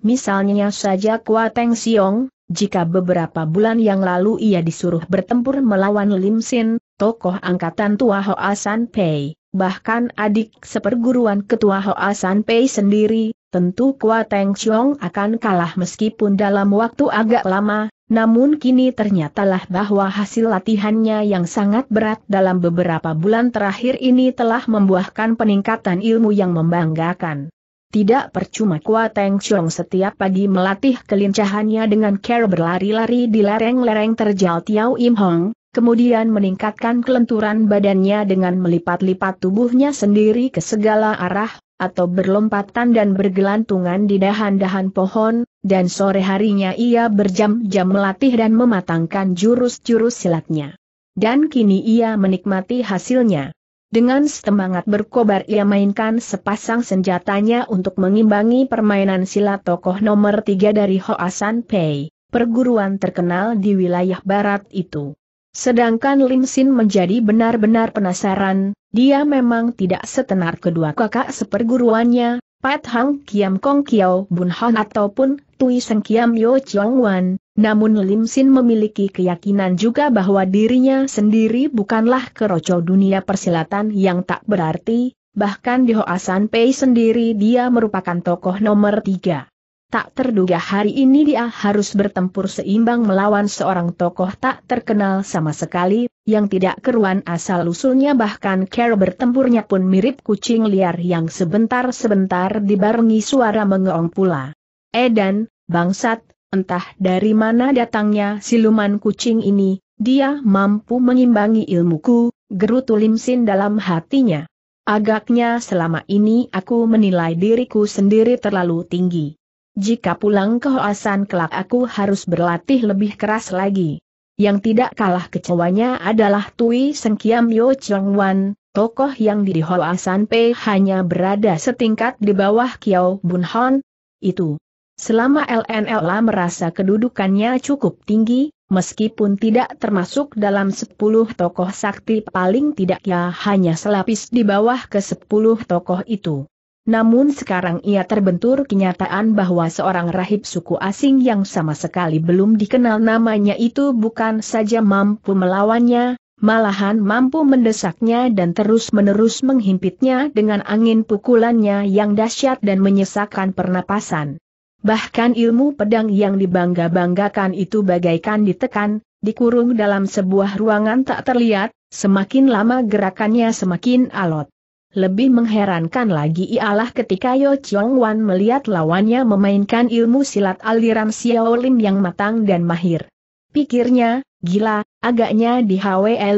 Misalnya saja Kua Teng Siong, jika beberapa bulan yang lalu ia disuruh bertempur melawan Lim Sin, tokoh angkatan tua Hoa San Pei, bahkan adik seperguruan ketua Hoa San Pei sendiri, tentu Kua Teng Siong akan kalah meskipun dalam waktu agak lama, namun kini ternyatalah bahwa hasil latihannya yang sangat berat dalam beberapa bulan terakhir ini telah membuahkan peningkatan ilmu yang membanggakan. Tidak percuma Kua Teng Chong setiap pagi melatih kelincahannya dengan care berlari-lari di lereng-lereng terjal Tiao Im Hong, kemudian meningkatkan kelenturan badannya dengan melipat-lipat tubuhnya sendiri ke segala arah, atau berlompatan dan bergelantungan di dahan-dahan pohon, dan sore harinya ia berjam-jam melatih dan mematangkan jurus-jurus silatnya. Dan kini ia menikmati hasilnya. Dengan semangat berkobar ia mainkan sepasang senjatanya untuk mengimbangi permainan silat tokoh nomor tiga dari Hoasan Pei, perguruan terkenal di wilayah barat itu. Sedangkan Lim Sin menjadi benar-benar penasaran, dia memang tidak setenar kedua kakak seperguruannya, Pat Hang Kiam Kong Kiao Bun Han ataupun Tui Seng Kiam Yo Chong Wan, namun Lim Sin memiliki keyakinan juga bahwa dirinya sendiri bukanlah keroco dunia persilatan yang tak berarti, bahkan di Hoasan Pei sendiri dia merupakan tokoh nomor tiga. Tak terduga hari ini dia harus bertempur seimbang melawan seorang tokoh tak terkenal sama sekali, yang tidak keruan asal-usulnya bahkan Carol bertempurnya pun mirip kucing liar yang sebentar-sebentar dibarengi suara mengeong pula. Edan, bangsat, entah dari mana datangnya siluman kucing ini, dia mampu mengimbangi ilmuku, gerutu Limsin dalam hatinya. Agaknya selama ini aku menilai diriku sendiri terlalu tinggi. Jika pulang ke Hoasan kelak aku harus berlatih lebih keras lagi. Yang tidak kalah kecewanya adalah Tui Sengkiam Yo Chong Wan, tokoh yang di Hoasan P hanya berada setingkat di bawah Kiao Bun Hon. Itu. Selama LNLA merasa kedudukannya cukup tinggi, meskipun tidak termasuk dalam 10 tokoh sakti paling tidak ya hanya selapis di bawah ke 10 tokoh itu. Namun sekarang ia terbentur kenyataan bahwa seorang rahib suku asing yang sama sekali belum dikenal namanya itu bukan saja mampu melawannya, malahan mampu mendesaknya dan terus-menerus menghimpitnya dengan angin pukulannya yang dahsyat dan menyesakkan pernapasan. Bahkan ilmu pedang yang dibangga-banggakan itu bagaikan ditekan, dikurung dalam sebuah ruangan tak terlihat, semakin lama gerakannya semakin alot. Lebih mengherankan lagi ialah ketika Yo Chong Wan melihat lawannya memainkan ilmu silat aliran Xiao Lim yang matang dan mahir. Pikirnya, gila, agaknya di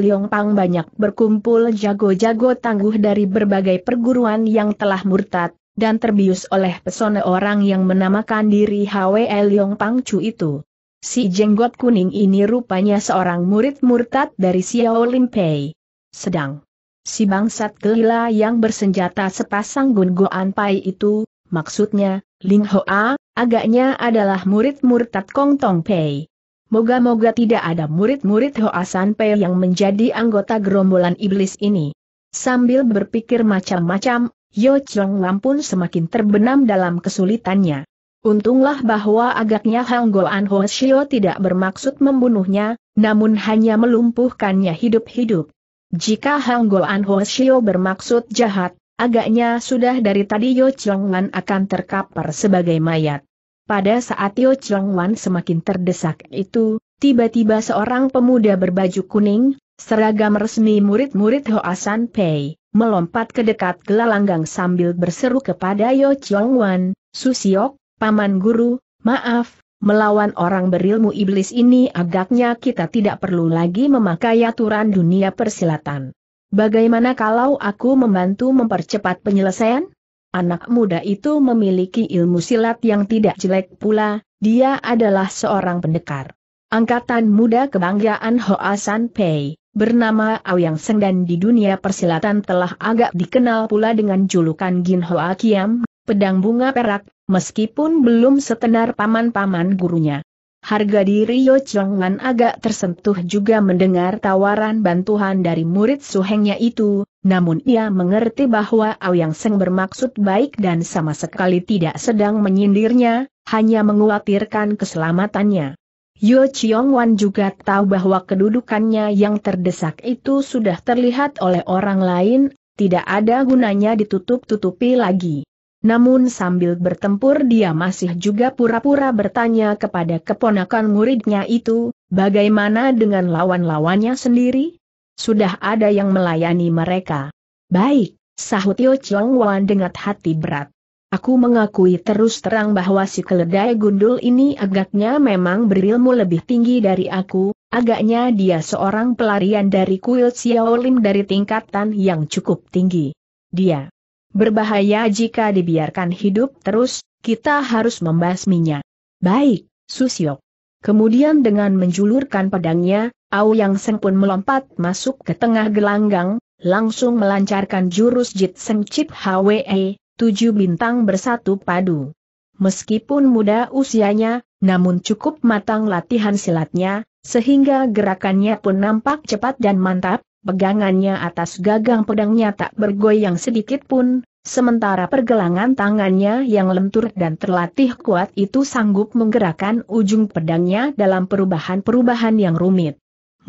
Liong Pang banyak berkumpul jago-jago tangguh dari berbagai perguruan yang telah murtad, dan terbius oleh pesona orang yang menamakan diri Liong Pang Chu itu. Si jenggot kuning ini rupanya seorang murid murtad dari Xiao Lim Pei. Sedang Si bangsat gelila yang bersenjata sepasang gungoan pai itu, maksudnya, Ling Hoa, agaknya adalah murid murtad Kong Tong Pei. Moga-moga tidak ada murid-murid Hoa San Pei yang menjadi anggota gerombolan iblis ini. Sambil berpikir macam-macam, Yo Chong Lam pun semakin terbenam dalam kesulitannya. Untunglah bahwa agaknya Hang Goan Ho Shio tidak bermaksud membunuhnya, namun hanya melumpuhkannya hidup-hidup. Jika Hang Goan Ho Shio bermaksud jahat, agaknya sudah dari tadi Yo Chong Wan akan terkapar sebagai mayat. Pada saat Yo Chong Wan semakin terdesak itu, tiba-tiba seorang pemuda berbaju kuning, seragam resmi murid-murid Ho Asan Pei, melompat ke dekat gelanggang sambil berseru kepada Yo Chong Wan, Susiok, Paman Guru, maaf, Melawan orang berilmu iblis ini agaknya kita tidak perlu lagi memakai aturan dunia persilatan. Bagaimana kalau aku membantu mempercepat penyelesaian? Anak muda itu memiliki ilmu silat yang tidak jelek pula, dia adalah seorang pendekar. Angkatan muda kebanggaan Hoa San Pei, bernama Aoyang Seng dan di dunia persilatan telah agak dikenal pula dengan julukan Gin Hoa Kiam, pedang bunga perak, meskipun belum setenar paman-paman gurunya. Harga diri Yo Wan agak tersentuh juga mendengar tawaran bantuan dari murid suhengnya itu, namun ia mengerti bahwa Ao Yang Seng bermaksud baik dan sama sekali tidak sedang menyindirnya, hanya menguatirkan keselamatannya. Yo Chong Wan juga tahu bahwa kedudukannya yang terdesak itu sudah terlihat oleh orang lain, tidak ada gunanya ditutup-tutupi lagi. Namun sambil bertempur dia masih juga pura-pura bertanya kepada keponakan muridnya itu, bagaimana dengan lawan-lawannya sendiri? Sudah ada yang melayani mereka. Baik, sahut Yo Chong Wan dengan hati berat. Aku mengakui terus terang bahwa si keledai gundul ini agaknya memang berilmu lebih tinggi dari aku, Agaknya dia seorang pelarian dari kuil Xiaolim dari tingkatan yang cukup tinggi. Dia Berbahaya jika dibiarkan hidup terus, kita harus membasminya. Baik, Susiok. Kemudian dengan menjulurkan pedangnya, Au Yang Seng pun melompat masuk ke tengah gelanggang, langsung melancarkan jurus Jit Seng Chip Hwe, tujuh bintang bersatu padu. Meskipun muda usianya, namun cukup matang latihan silatnya, sehingga gerakannya pun nampak cepat dan mantap, pegangannya atas gagang pedangnya tak bergoyang sedikit pun, sementara pergelangan tangannya yang lentur dan terlatih kuat itu sanggup menggerakkan ujung pedangnya dalam perubahan-perubahan yang rumit.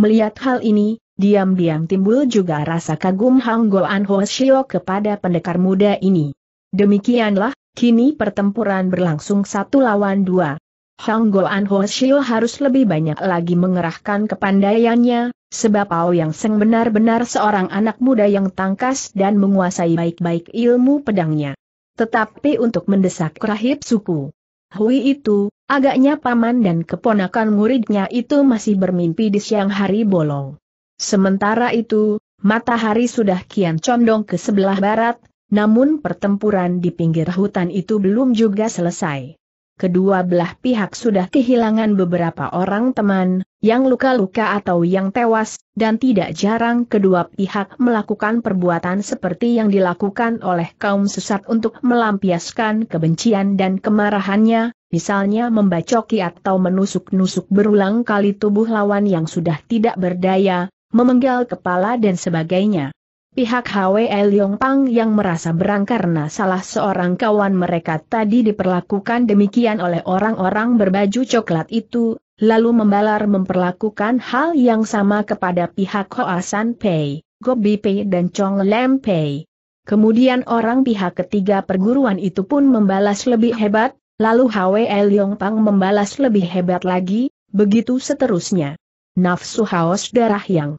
Melihat hal ini, diam-diam timbul juga rasa kagum Hang Goan Ho Shio kepada pendekar muda ini. Demikianlah, kini pertempuran berlangsung satu lawan dua. Hang Goan Ho Shio harus lebih banyak lagi mengerahkan kepandaiannya, sebab Ao Yang Seng benar-benar seorang anak muda yang tangkas dan menguasai baik-baik ilmu pedangnya. Tetapi untuk mendesak rahib suku Hui itu, agaknya paman dan keponakan muridnya itu masih bermimpi di siang hari bolong. Sementara itu, matahari sudah kian condong ke sebelah barat, namun pertempuran di pinggir hutan itu belum juga selesai kedua belah pihak sudah kehilangan beberapa orang teman, yang luka-luka atau yang tewas, dan tidak jarang kedua pihak melakukan perbuatan seperti yang dilakukan oleh kaum sesat untuk melampiaskan kebencian dan kemarahannya, misalnya membacoki atau menusuk-nusuk berulang kali tubuh lawan yang sudah tidak berdaya, memenggal kepala dan sebagainya. Pihak HWL Pang yang merasa berang karena salah seorang kawan mereka tadi diperlakukan demikian oleh orang-orang berbaju coklat itu, lalu membalar memperlakukan hal yang sama kepada pihak San Pei, Gobi Pei dan Chong Leem Pei. Kemudian orang pihak ketiga perguruan itu pun membalas lebih hebat, lalu HWL Pang membalas lebih hebat lagi, begitu seterusnya. Nafsu haus darah yang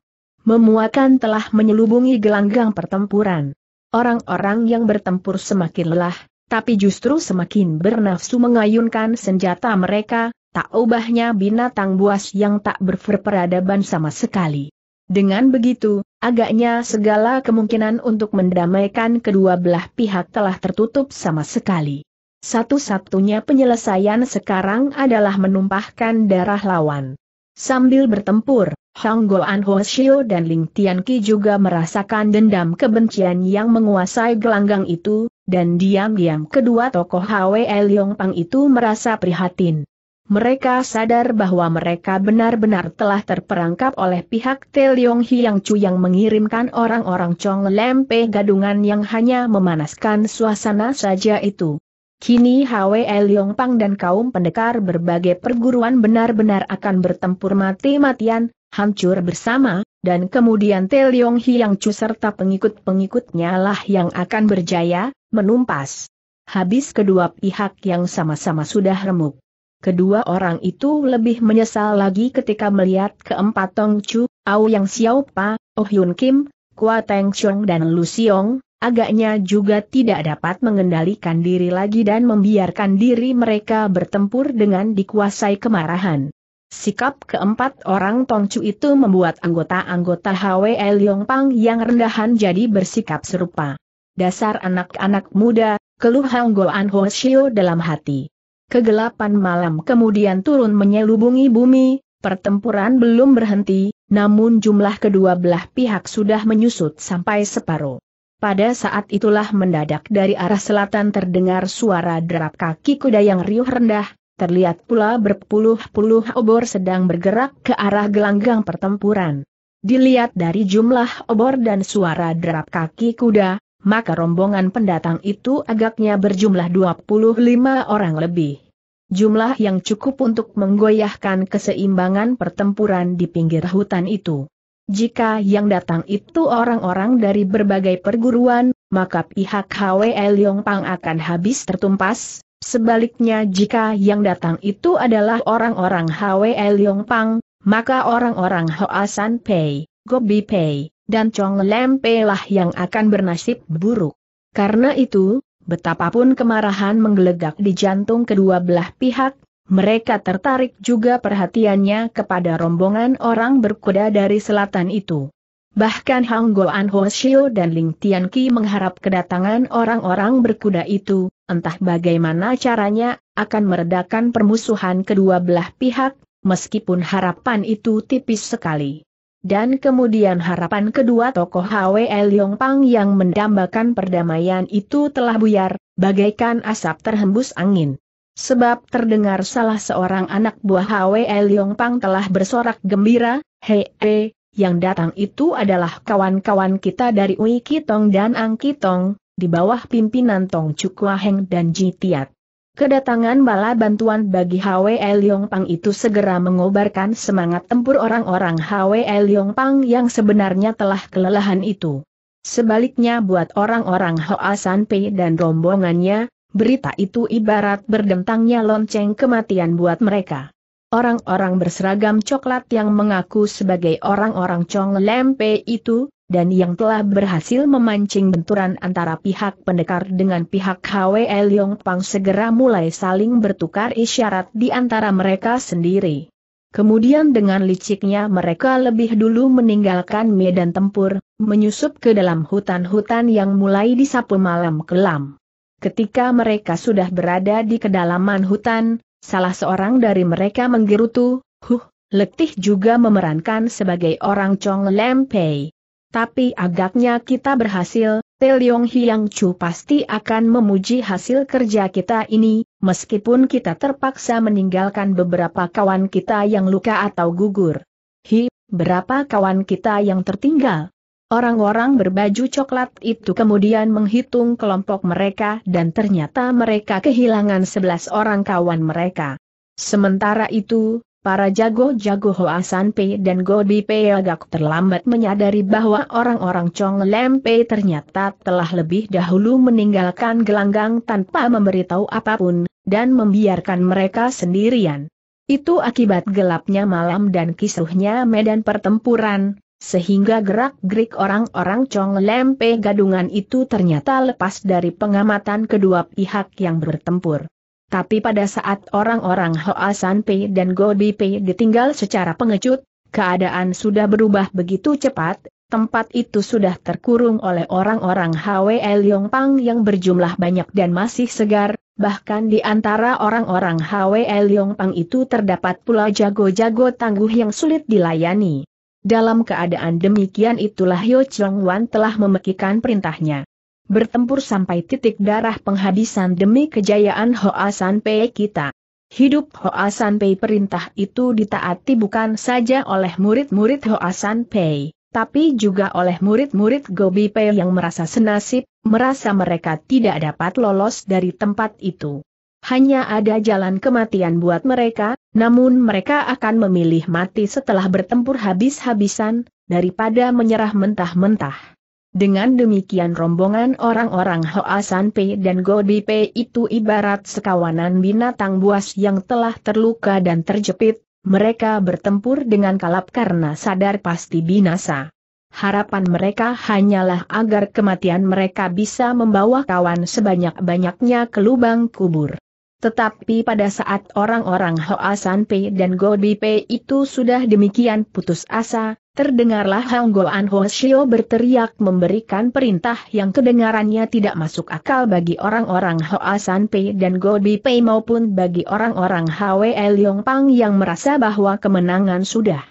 memuakan telah menyelubungi gelanggang pertempuran. Orang-orang yang bertempur semakin lelah, tapi justru semakin bernafsu mengayunkan senjata mereka, tak ubahnya binatang buas yang tak berperadaban sama sekali. Dengan begitu, agaknya segala kemungkinan untuk mendamaikan kedua belah pihak telah tertutup sama sekali. Satu-satunya penyelesaian sekarang adalah menumpahkan darah lawan. Sambil bertempur, Hang Goan Ho Shio dan Ling Tian Ki juga merasakan dendam kebencian yang menguasai gelanggang itu, dan diam-diam kedua tokoh Hwe Leong Pang itu merasa prihatin. Mereka sadar bahwa mereka benar-benar telah terperangkap oleh pihak Te Leong Hiang Chu yang mengirimkan orang-orang Chong Lempe gadungan yang hanya memanaskan suasana saja itu. Kini Hwe Leong Pang dan kaum pendekar berbagai perguruan benar-benar akan bertempur mati-matian, hancur bersama, dan kemudian Leong Hiang Chu serta pengikut-pengikutnya lah yang akan berjaya, menumpas. Habis kedua pihak yang sama-sama sudah remuk. Kedua orang itu lebih menyesal lagi ketika melihat keempat Tong Chu, Au Yang Xiao Pa, Oh Yun Kim, Kua Teng Chong dan Lu Xiong, agaknya juga tidak dapat mengendalikan diri lagi dan membiarkan diri mereka bertempur dengan dikuasai kemarahan. Sikap keempat orang Tongcu itu membuat anggota-anggota HWL Yongpang yang rendahan jadi bersikap serupa. Dasar anak-anak muda, keluh Hanggoan Ho Shio dalam hati. Kegelapan malam kemudian turun menyelubungi bumi, pertempuran belum berhenti, namun jumlah kedua belah pihak sudah menyusut sampai separuh. Pada saat itulah mendadak dari arah selatan terdengar suara derap kaki kuda yang riuh rendah, Terlihat pula berpuluh-puluh obor sedang bergerak ke arah gelanggang pertempuran. Dilihat dari jumlah obor dan suara derap kaki kuda, maka rombongan pendatang itu agaknya berjumlah 25 orang lebih. Jumlah yang cukup untuk menggoyahkan keseimbangan pertempuran di pinggir hutan itu. Jika yang datang itu orang-orang dari berbagai perguruan, maka pihak HWL Pang akan habis tertumpas, Sebaliknya jika yang datang itu adalah orang-orang Hwe Leong Pang, maka orang-orang Hoa San Pei, Gobi Pei, dan Chong Lem Pei lah yang akan bernasib buruk. Karena itu, betapapun kemarahan menggelegak di jantung kedua belah pihak, mereka tertarik juga perhatiannya kepada rombongan orang berkuda dari selatan itu. Bahkan Hang Goan Ho Shio dan Ling Tian Ki mengharap kedatangan orang-orang berkuda itu, entah bagaimana caranya, akan meredakan permusuhan kedua belah pihak, meskipun harapan itu tipis sekali. Dan kemudian harapan kedua tokoh Hwe Yong Pang yang mendambakan perdamaian itu telah buyar, bagaikan asap terhembus angin. Sebab terdengar salah seorang anak buah Hwe Yong Pang telah bersorak gembira, Hei, hei, yang datang itu adalah kawan-kawan kita dari Ui Kitong dan Ang Kitong, di bawah pimpinan Tong Chukwa Heng dan Ji Tiat. Kedatangan bala bantuan bagi Hwe Leong Pang itu segera mengobarkan semangat tempur orang-orang Hwe Leong Pang yang sebenarnya telah kelelahan itu. Sebaliknya buat orang-orang Hoa San Pei dan rombongannya, berita itu ibarat berdentangnya lonceng kematian buat mereka orang-orang berseragam coklat yang mengaku sebagai orang-orang Chong Lempe itu, dan yang telah berhasil memancing benturan antara pihak pendekar dengan pihak Hwe Yong Pang segera mulai saling bertukar isyarat di antara mereka sendiri. Kemudian dengan liciknya mereka lebih dulu meninggalkan medan tempur, menyusup ke dalam hutan-hutan yang mulai disapu malam kelam. Ketika mereka sudah berada di kedalaman hutan, Salah seorang dari mereka menggerutu, huh, letih juga memerankan sebagai orang Chong Lempei. Tapi agaknya kita berhasil, Teliong Hiang Chu pasti akan memuji hasil kerja kita ini, meskipun kita terpaksa meninggalkan beberapa kawan kita yang luka atau gugur. Hi, berapa kawan kita yang tertinggal? Orang-orang berbaju coklat itu kemudian menghitung kelompok mereka dan ternyata mereka kehilangan 11 orang kawan mereka. Sementara itu, para jago-jago Hoa San Pei dan Go Pei agak terlambat menyadari bahwa orang-orang Chong Lem Pei ternyata telah lebih dahulu meninggalkan gelanggang tanpa memberitahu apapun, dan membiarkan mereka sendirian. Itu akibat gelapnya malam dan kisruhnya medan pertempuran, sehingga gerak-gerik orang-orang Chong Lempe gadungan itu ternyata lepas dari pengamatan kedua pihak yang bertempur. Tapi pada saat orang-orang Hoa San Pei dan Go Bi Pei ditinggal secara pengecut, keadaan sudah berubah begitu cepat, tempat itu sudah terkurung oleh orang-orang Hwe Yongpang Pang yang berjumlah banyak dan masih segar, bahkan di antara orang-orang Hwe Yongpang Pang itu terdapat pula jago-jago tangguh yang sulit dilayani. Dalam keadaan demikian itulah Yo Chong Wan telah memekikan perintahnya. Bertempur sampai titik darah penghabisan demi kejayaan Hoa San Pei kita. Hidup Hoa San Pei perintah itu ditaati bukan saja oleh murid-murid Hoa San Pei, tapi juga oleh murid-murid Gobi Pei yang merasa senasib, merasa mereka tidak dapat lolos dari tempat itu. Hanya ada jalan kematian buat mereka, namun mereka akan memilih mati setelah bertempur habis-habisan, daripada menyerah mentah-mentah. Dengan demikian rombongan orang-orang Hoa Sanpei dan Godi Godipei itu ibarat sekawanan binatang buas yang telah terluka dan terjepit, mereka bertempur dengan kalap karena sadar pasti binasa. Harapan mereka hanyalah agar kematian mereka bisa membawa kawan sebanyak-banyaknya ke lubang kubur. Tetapi pada saat orang-orang Hoa San Pei dan Go Bi Pei itu sudah demikian putus asa, terdengarlah Hang An Ho Shio berteriak memberikan perintah yang kedengarannya tidak masuk akal bagi orang-orang Hoa San Pei dan Go Bi Pei maupun bagi orang-orang Hwe Leong Pang yang merasa bahwa kemenangan sudah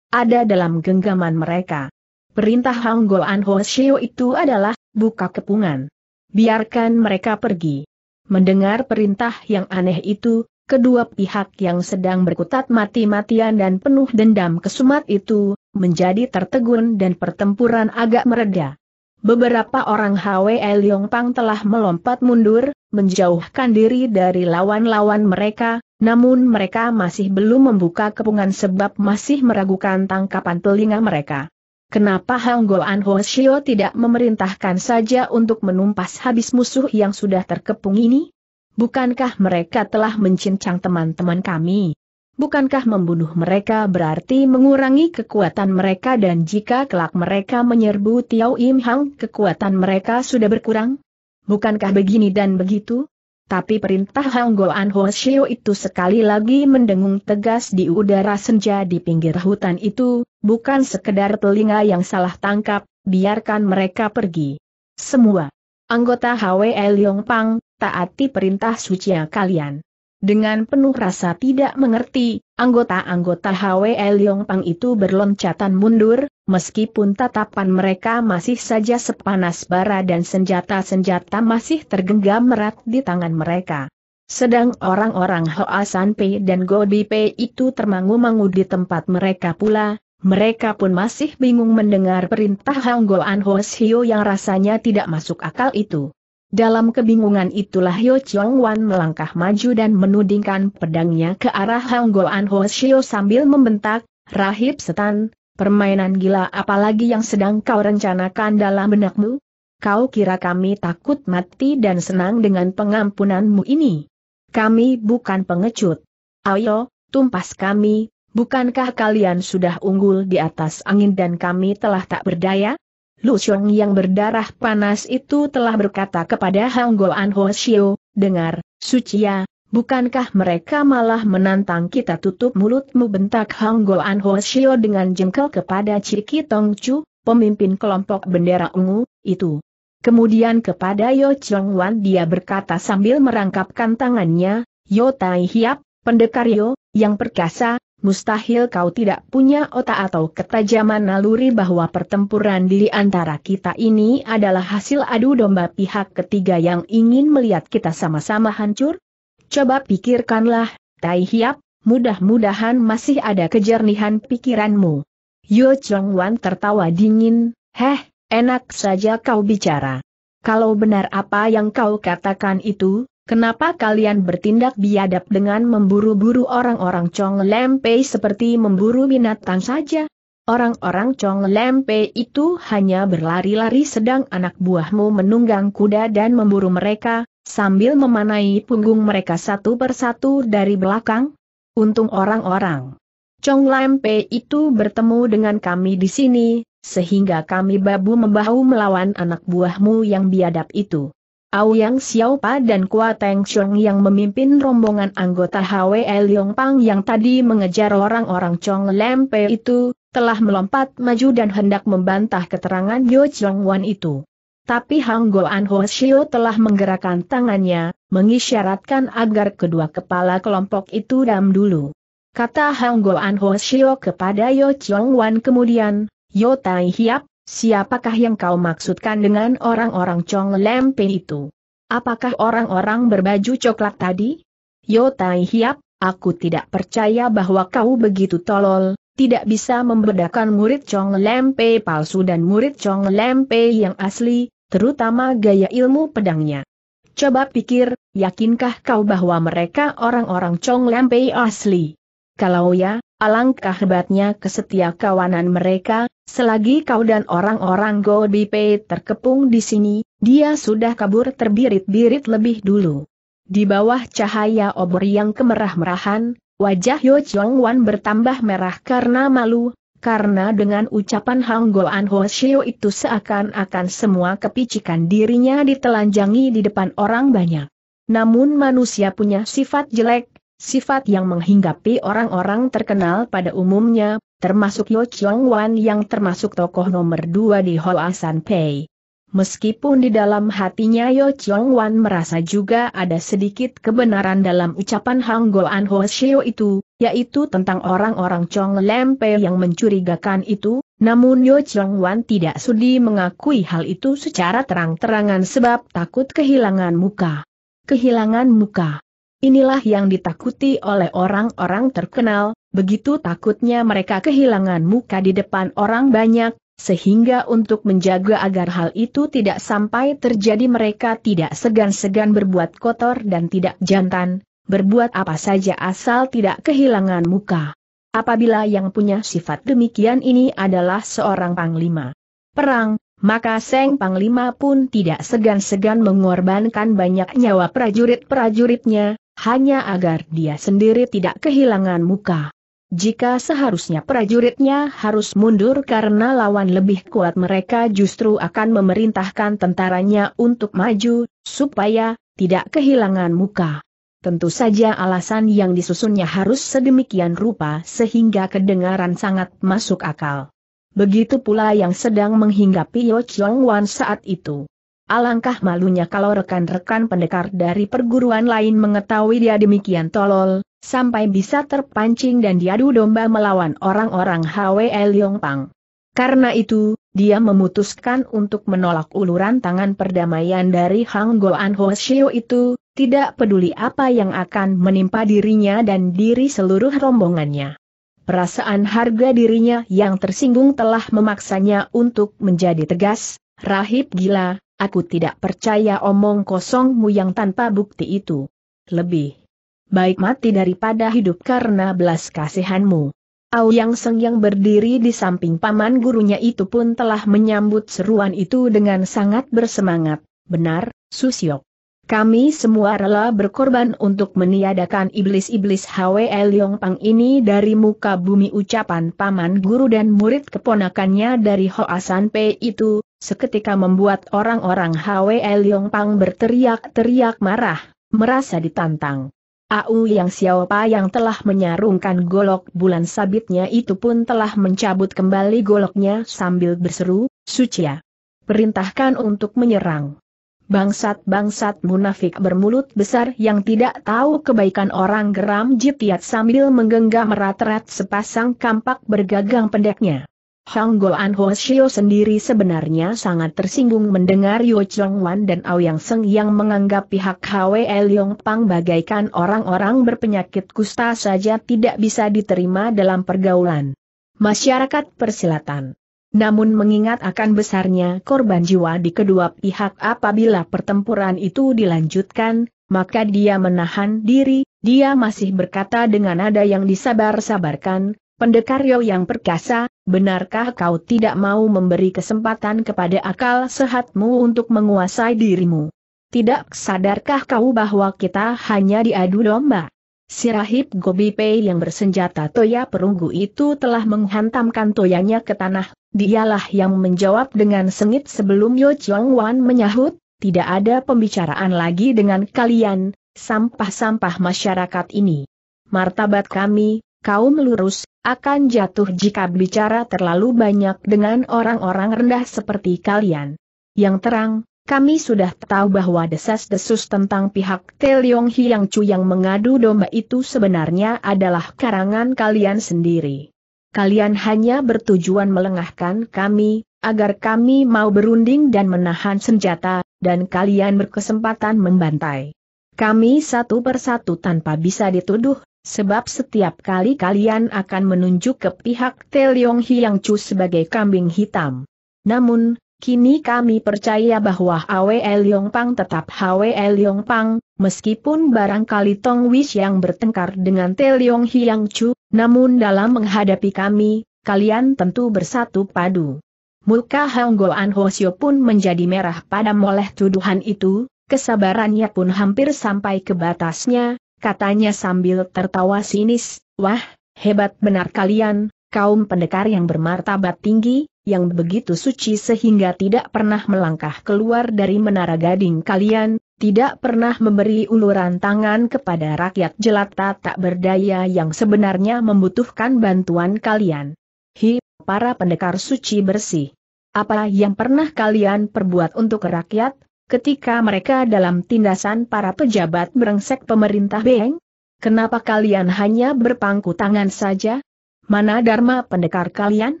ada dalam genggaman mereka. Perintah Hang An Ho Shio itu adalah, buka kepungan. Biarkan mereka pergi. Mendengar perintah yang aneh itu, kedua pihak yang sedang berkutat mati-matian dan penuh dendam kesumat itu, menjadi tertegun dan pertempuran agak mereda. Beberapa orang HW Leong Pang telah melompat mundur, menjauhkan diri dari lawan-lawan mereka, namun mereka masih belum membuka kepungan sebab masih meragukan tangkapan telinga mereka. Kenapa Hang Goan Shio tidak memerintahkan saja untuk menumpas habis musuh yang sudah terkepung ini? Bukankah mereka telah mencincang teman-teman kami? Bukankah membunuh mereka berarti mengurangi kekuatan mereka dan jika kelak mereka menyerbu Tiao Im Hang, kekuatan mereka sudah berkurang? Bukankah begini dan begitu? Tapi perintah Ho Hoshio itu sekali lagi mendengung tegas di udara senja di pinggir hutan itu, bukan sekedar telinga yang salah tangkap, biarkan mereka pergi. Semua anggota HWL Pang, taati perintah suci kalian. Dengan penuh rasa tidak mengerti, anggota-anggota HWL Yongpang itu berloncatan mundur, meskipun tatapan mereka masih saja sepanas bara dan senjata-senjata masih tergenggam erat di tangan mereka. Sedang orang-orang Hoa Sanpei dan Gobi Pei itu termangu-mangu di tempat mereka pula, mereka pun masih bingung mendengar perintah Hang Goan Hos yang rasanya tidak masuk akal itu. Dalam kebingungan itulah Yo Chong Wan melangkah maju dan menudingkan pedangnya ke arah Hang Goan Ho Shio sambil membentak, Rahib setan, permainan gila apalagi yang sedang kau rencanakan dalam benakmu? Kau kira kami takut mati dan senang dengan pengampunanmu ini? Kami bukan pengecut. Ayo, tumpas kami, bukankah kalian sudah unggul di atas angin dan kami telah tak berdaya? Lu Xiong yang berdarah panas itu telah berkata kepada Hang Goan Ho Shio, dengar, Sucia, bukankah mereka malah menantang kita tutup mulutmu bentak Hang Goan Ho Shio dengan jengkel kepada Ciki Tong Chu, pemimpin kelompok bendera ungu, itu. Kemudian kepada Yo Chong Wan dia berkata sambil merangkapkan tangannya, Yo Tai Hiap, pendekar Yo, yang perkasa, mustahil kau tidak punya otak atau ketajaman naluri bahwa pertempuran di antara kita ini adalah hasil adu domba pihak ketiga yang ingin melihat kita sama-sama hancur? Coba pikirkanlah, Tai Hiap, mudah-mudahan masih ada kejernihan pikiranmu. Yo Chong Wan tertawa dingin, heh, enak saja kau bicara. Kalau benar apa yang kau katakan itu, Kenapa kalian bertindak biadab dengan memburu-buru orang-orang Chong Lempei seperti memburu binatang saja? Orang-orang Chong Lempei itu hanya berlari-lari sedang anak buahmu menunggang kuda dan memburu mereka, sambil memanai punggung mereka satu persatu dari belakang. Untung orang-orang Chong Lempei itu bertemu dengan kami di sini, sehingga kami babu membahu melawan anak buahmu yang biadab itu. Auyang Pa dan Kua Teng Chong yang memimpin rombongan anggota Yong Pang yang tadi mengejar orang-orang Chong Lempe itu, telah melompat maju dan hendak membantah keterangan Yo Chong Wan itu. Tapi Hang Goan Ho Shio telah menggerakkan tangannya, mengisyaratkan agar kedua kepala kelompok itu dam dulu. Kata Hang Goan Ho Shio kepada Yo Chong Wan kemudian, Yo Tai Hiap, Siapakah yang kau maksudkan dengan orang-orang Chong Lempe itu? Apakah orang-orang berbaju coklat tadi? Yo Tai Hiap, aku tidak percaya bahwa kau begitu tolol, tidak bisa membedakan murid Chong Lempe palsu dan murid Chong Lempe yang asli, terutama gaya ilmu pedangnya. Coba pikir, yakinkah kau bahwa mereka orang-orang Chong Lempe asli? Kalau ya, alangkah hebatnya kesetia kawanan mereka, Selagi kau dan orang-orang Golbipe terkepung di sini, dia sudah kabur terbirit-birit lebih dulu. Di bawah cahaya obor yang kemerah-merahan, wajah Yo Chong Wan bertambah merah karena malu, karena dengan ucapan Hang An Ho Shio itu seakan-akan semua kepicikan dirinya ditelanjangi di depan orang banyak. Namun manusia punya sifat jelek, sifat yang menghinggapi orang-orang terkenal pada umumnya, termasuk Yo Chong Wan yang termasuk tokoh nomor dua di Hoa San Pei. Meskipun di dalam hatinya Yo Chong Wan merasa juga ada sedikit kebenaran dalam ucapan Hang An Ho Shio itu, yaitu tentang orang-orang Chong Pei yang mencurigakan itu, namun Yo Chong Wan tidak sudi mengakui hal itu secara terang-terangan sebab takut kehilangan muka. Kehilangan muka. Inilah yang ditakuti oleh orang-orang terkenal, begitu takutnya mereka kehilangan muka di depan orang banyak, sehingga untuk menjaga agar hal itu tidak sampai terjadi mereka tidak segan-segan berbuat kotor dan tidak jantan, berbuat apa saja asal tidak kehilangan muka. Apabila yang punya sifat demikian ini adalah seorang panglima perang, maka Seng Panglima pun tidak segan-segan mengorbankan banyak nyawa prajurit-prajuritnya, hanya agar dia sendiri tidak kehilangan muka. Jika seharusnya prajuritnya harus mundur karena lawan lebih kuat mereka justru akan memerintahkan tentaranya untuk maju, supaya tidak kehilangan muka. Tentu saja alasan yang disusunnya harus sedemikian rupa sehingga kedengaran sangat masuk akal. Begitu pula yang sedang menghinggapi Yo Chong Wan saat itu. Alangkah malunya kalau rekan-rekan pendekar dari perguruan lain mengetahui dia demikian tolol, sampai bisa terpancing dan diadu domba melawan orang-orang HWL Yongpang. Karena itu, dia memutuskan untuk menolak uluran tangan perdamaian dari Hang Goan Ho Shio itu, tidak peduli apa yang akan menimpa dirinya dan diri seluruh rombongannya. Perasaan harga dirinya yang tersinggung telah memaksanya untuk menjadi tegas, rahib gila, aku tidak percaya omong kosongmu yang tanpa bukti itu. Lebih baik mati daripada hidup karena belas kasihanmu. Au Yang Seng yang berdiri di samping paman gurunya itu pun telah menyambut seruan itu dengan sangat bersemangat. Benar, Susiok. Kami semua rela berkorban untuk meniadakan iblis-iblis Hwe Leong Pang ini dari muka bumi ucapan paman guru dan murid keponakannya dari Hoasan P itu, seketika membuat orang-orang Hwe Liong Pang berteriak-teriak marah, merasa ditantang. Au Yang Xiaopa yang telah menyarungkan golok bulan sabitnya itu pun telah mencabut kembali goloknya sambil berseru, Sucia. Perintahkan untuk menyerang. Bangsat-bangsat munafik bermulut besar yang tidak tahu kebaikan orang geram jitiat sambil menggenggam rat-rat sepasang kampak bergagang pendeknya. Ho Shio sendiri sebenarnya sangat tersinggung mendengar Yu Chong Wan dan Aoyang Seng yang menganggap pihak Hwe Yong Pang bagaikan orang-orang berpenyakit kusta saja tidak bisa diterima dalam pergaulan masyarakat persilatan. Namun mengingat akan besarnya korban jiwa di kedua pihak apabila pertempuran itu dilanjutkan, maka dia menahan diri, dia masih berkata dengan nada yang disabar-sabarkan, Pendekar Yo yang perkasa, benarkah kau tidak mau memberi kesempatan kepada akal sehatmu untuk menguasai dirimu? Tidak sadarkah kau bahwa kita hanya diadu domba? Sirahib Gobi Pei yang bersenjata toya perunggu itu telah menghantamkan toyanya ke tanah, dialah yang menjawab dengan sengit sebelum Yo Chong Wan menyahut, tidak ada pembicaraan lagi dengan kalian, sampah-sampah masyarakat ini. Martabat kami, kaum lurus, akan jatuh jika bicara terlalu banyak dengan orang-orang rendah seperti kalian. Yang terang, kami sudah tahu bahwa desas-desus tentang pihak Teliong Hiang Chu yang mengadu domba itu sebenarnya adalah karangan kalian sendiri. Kalian hanya bertujuan melengahkan kami, agar kami mau berunding dan menahan senjata, dan kalian berkesempatan membantai. Kami satu persatu tanpa bisa dituduh, Sebab setiap kali kalian akan menunjuk ke pihak Teliong Hiang Chu sebagai kambing hitam. Namun, kini kami percaya bahwa Hwe Leong Pang tetap Hwe Leong Pang, meskipun barangkali Tong Wish yang bertengkar dengan Teliong Hiang Chu, namun dalam menghadapi kami, kalian tentu bersatu padu. Muka Honggoan Hosio pun menjadi merah pada moleh tuduhan itu, kesabarannya pun hampir sampai ke batasnya, katanya sambil tertawa sinis, wah, hebat benar kalian, kaum pendekar yang bermartabat tinggi, yang begitu suci sehingga tidak pernah melangkah keluar dari menara gading kalian, tidak pernah memberi uluran tangan kepada rakyat jelata tak berdaya yang sebenarnya membutuhkan bantuan kalian. Hi, para pendekar suci bersih. Apa yang pernah kalian perbuat untuk rakyat, ketika mereka dalam tindasan para pejabat berengsek pemerintah Beng? Kenapa kalian hanya berpangku tangan saja? Mana Dharma pendekar kalian?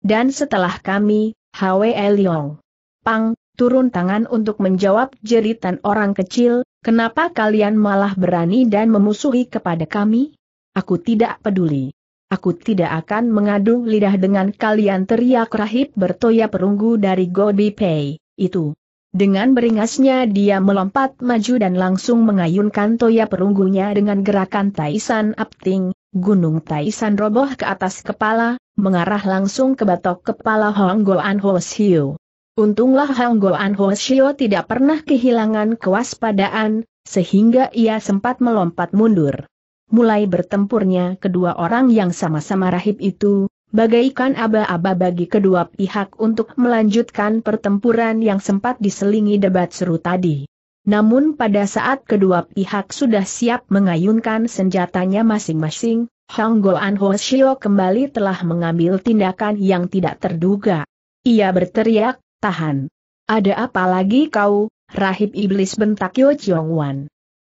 Dan setelah kami, Hwe Liong Pang, turun tangan untuk menjawab jeritan orang kecil, kenapa kalian malah berani dan memusuhi kepada kami? Aku tidak peduli. Aku tidak akan mengadu lidah dengan kalian teriak rahib bertoya perunggu dari Gobi Pei, itu. Dengan beringasnya dia melompat maju dan langsung mengayunkan toya perunggunya dengan gerakan Taisan Apting, gunung Taisan roboh ke atas kepala, mengarah langsung ke batok kepala Hong Goan Ho Shio. Untunglah Hong Goan Ho Shio tidak pernah kehilangan kewaspadaan, sehingga ia sempat melompat mundur. Mulai bertempurnya kedua orang yang sama-sama rahib itu, bagaikan aba-aba bagi kedua pihak untuk melanjutkan pertempuran yang sempat diselingi debat seru tadi. Namun pada saat kedua pihak sudah siap mengayunkan senjatanya masing-masing, Hang Goan Ho Shio kembali telah mengambil tindakan yang tidak terduga. Ia berteriak, tahan. Ada apa lagi kau, rahib iblis bentak Yo Chiong Wan.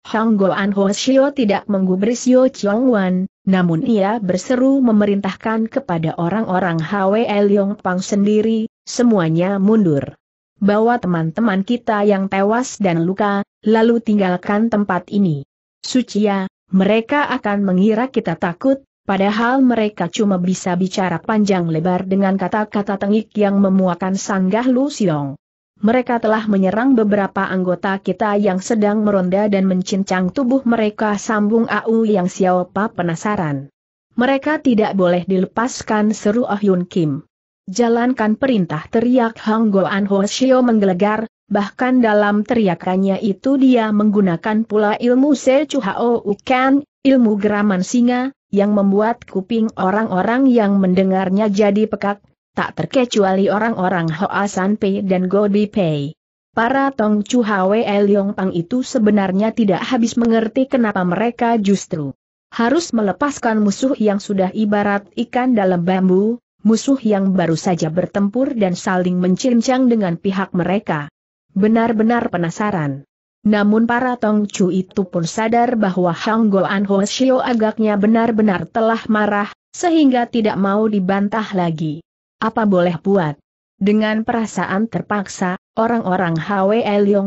Shanggoan Hoshio tidak menggubris Yo Chong Wan, namun ia berseru memerintahkan kepada orang-orang Hwe Leong Pang sendiri, semuanya mundur. Bawa teman-teman kita yang tewas dan luka, lalu tinggalkan tempat ini. Sucia, mereka akan mengira kita takut, padahal mereka cuma bisa bicara panjang lebar dengan kata-kata tengik yang memuakan sanggah Lu Siong mereka telah menyerang beberapa anggota kita yang sedang meronda dan mencincang tubuh mereka sambung Au Yang Siapa penasaran. Mereka tidak boleh dilepaskan seru Oh Yun Kim. Jalankan perintah teriak Hang An Ho Shio menggelegar, bahkan dalam teriakannya itu dia menggunakan pula ilmu Se Chu Hao Ukan, ilmu geraman singa, yang membuat kuping orang-orang yang mendengarnya jadi pekak, tak terkecuali orang-orang Hoa San Pei dan Go Bi Pei. Para Tong Chu Hwe Liong Pang itu sebenarnya tidak habis mengerti kenapa mereka justru harus melepaskan musuh yang sudah ibarat ikan dalam bambu, musuh yang baru saja bertempur dan saling mencincang dengan pihak mereka. Benar-benar penasaran. Namun para Tong Chu itu pun sadar bahwa Hang An Ho Shio agaknya benar-benar telah marah, sehingga tidak mau dibantah lagi. Apa boleh buat? Dengan perasaan terpaksa, orang-orang Hwe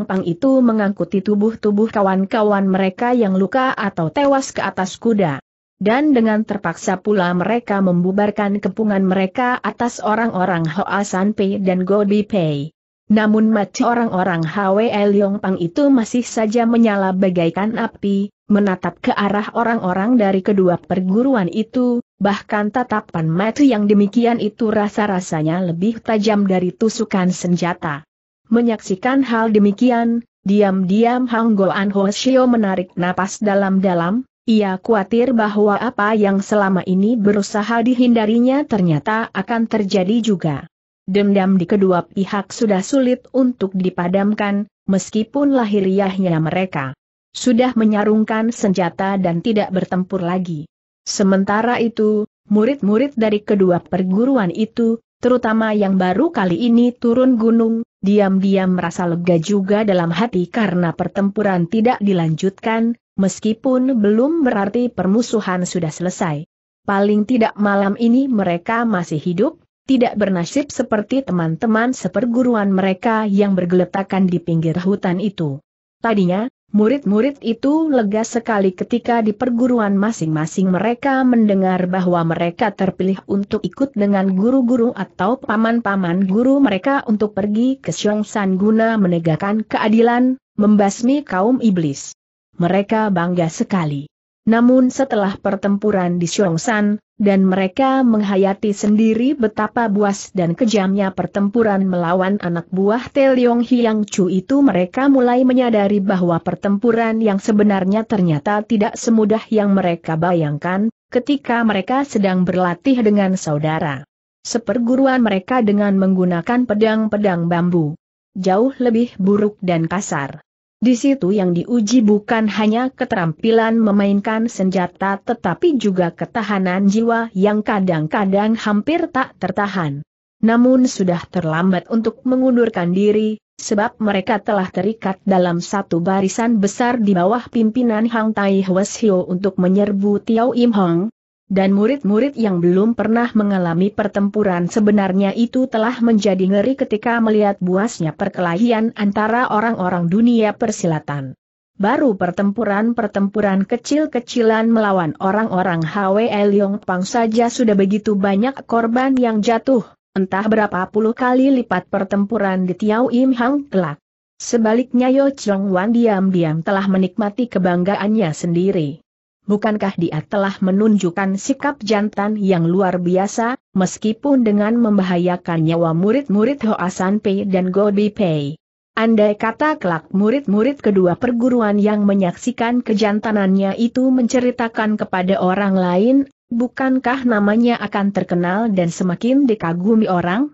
Pang itu mengangkuti tubuh-tubuh kawan-kawan mereka yang luka atau tewas ke atas kuda. Dan dengan terpaksa pula mereka membubarkan kepungan mereka atas orang-orang Hoa San Pei dan Go Bi Pei. Namun mati orang-orang Hwe Pang itu masih saja menyala bagaikan api, menatap ke arah orang-orang dari kedua perguruan itu, bahkan tatapan mata yang demikian itu rasa-rasanya lebih tajam dari tusukan senjata. Menyaksikan hal demikian, diam-diam Hang Goan Hoshio menarik napas dalam-dalam, ia khawatir bahwa apa yang selama ini berusaha dihindarinya ternyata akan terjadi juga. Dendam di kedua pihak sudah sulit untuk dipadamkan, meskipun lahiriahnya mereka sudah menyarungkan senjata dan tidak bertempur lagi. Sementara itu, murid-murid dari kedua perguruan itu, terutama yang baru kali ini turun gunung, diam-diam merasa lega juga dalam hati karena pertempuran tidak dilanjutkan, meskipun belum berarti permusuhan sudah selesai. Paling tidak malam ini mereka masih hidup, tidak bernasib seperti teman-teman seperguruan mereka yang bergeletakan di pinggir hutan itu. Tadinya, Murid-murid itu lega sekali ketika di perguruan masing-masing mereka mendengar bahwa mereka terpilih untuk ikut dengan guru-guru atau paman-paman guru mereka untuk pergi ke Syongsan guna menegakkan keadilan, membasmi kaum iblis. Mereka bangga sekali. Namun setelah pertempuran di Xiongshan, dan mereka menghayati sendiri betapa buas dan kejamnya pertempuran melawan anak buah Teliong Hiang Chu itu mereka mulai menyadari bahwa pertempuran yang sebenarnya ternyata tidak semudah yang mereka bayangkan, ketika mereka sedang berlatih dengan saudara. Seperguruan mereka dengan menggunakan pedang-pedang bambu. Jauh lebih buruk dan kasar. Di situ yang diuji bukan hanya keterampilan memainkan senjata tetapi juga ketahanan jiwa yang kadang-kadang hampir tak tertahan. Namun sudah terlambat untuk mengundurkan diri, sebab mereka telah terikat dalam satu barisan besar di bawah pimpinan Hang Tai Hwes Hio untuk menyerbu Tiao Im Hong, dan murid-murid yang belum pernah mengalami pertempuran sebenarnya itu telah menjadi ngeri ketika melihat buasnya perkelahian antara orang-orang dunia persilatan. Baru pertempuran-pertempuran kecil-kecilan melawan orang-orang Hwe Leong Pang saja sudah begitu banyak korban yang jatuh, entah berapa puluh kali lipat pertempuran di Tiau Im Hang kelak. Sebaliknya Yo Chong Wan diam-diam telah menikmati kebanggaannya sendiri bukankah dia telah menunjukkan sikap jantan yang luar biasa, meskipun dengan membahayakan nyawa murid-murid Hoasan Pei dan Gobi Pei. Andai kata kelak murid-murid kedua perguruan yang menyaksikan kejantanannya itu menceritakan kepada orang lain, bukankah namanya akan terkenal dan semakin dikagumi orang?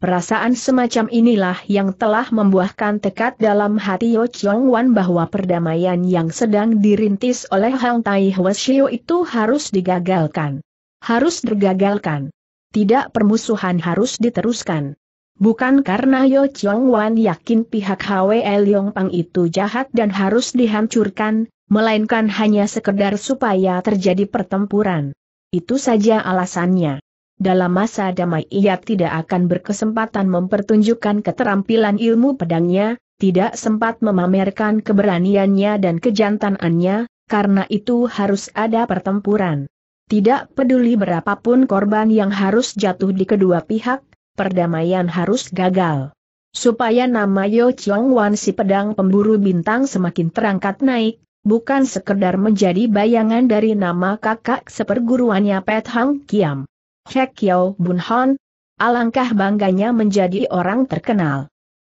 Perasaan semacam inilah yang telah membuahkan tekad dalam hati Yo Chong Wan bahwa perdamaian yang sedang dirintis oleh Hang Tai Hwasyo itu harus digagalkan. Harus digagalkan. Tidak permusuhan harus diteruskan. Bukan karena Yo Chong Wan yakin pihak HWL Yong Pang itu jahat dan harus dihancurkan, melainkan hanya sekedar supaya terjadi pertempuran. Itu saja alasannya dalam masa damai ia tidak akan berkesempatan mempertunjukkan keterampilan ilmu pedangnya, tidak sempat memamerkan keberaniannya dan kejantanannya, karena itu harus ada pertempuran. Tidak peduli berapapun korban yang harus jatuh di kedua pihak, perdamaian harus gagal. Supaya nama Yo Chong Wan si pedang pemburu bintang semakin terangkat naik, bukan sekedar menjadi bayangan dari nama kakak seperguruannya Pet Hang Kiam. Hek Yau Bun Hon, alangkah bangganya menjadi orang terkenal.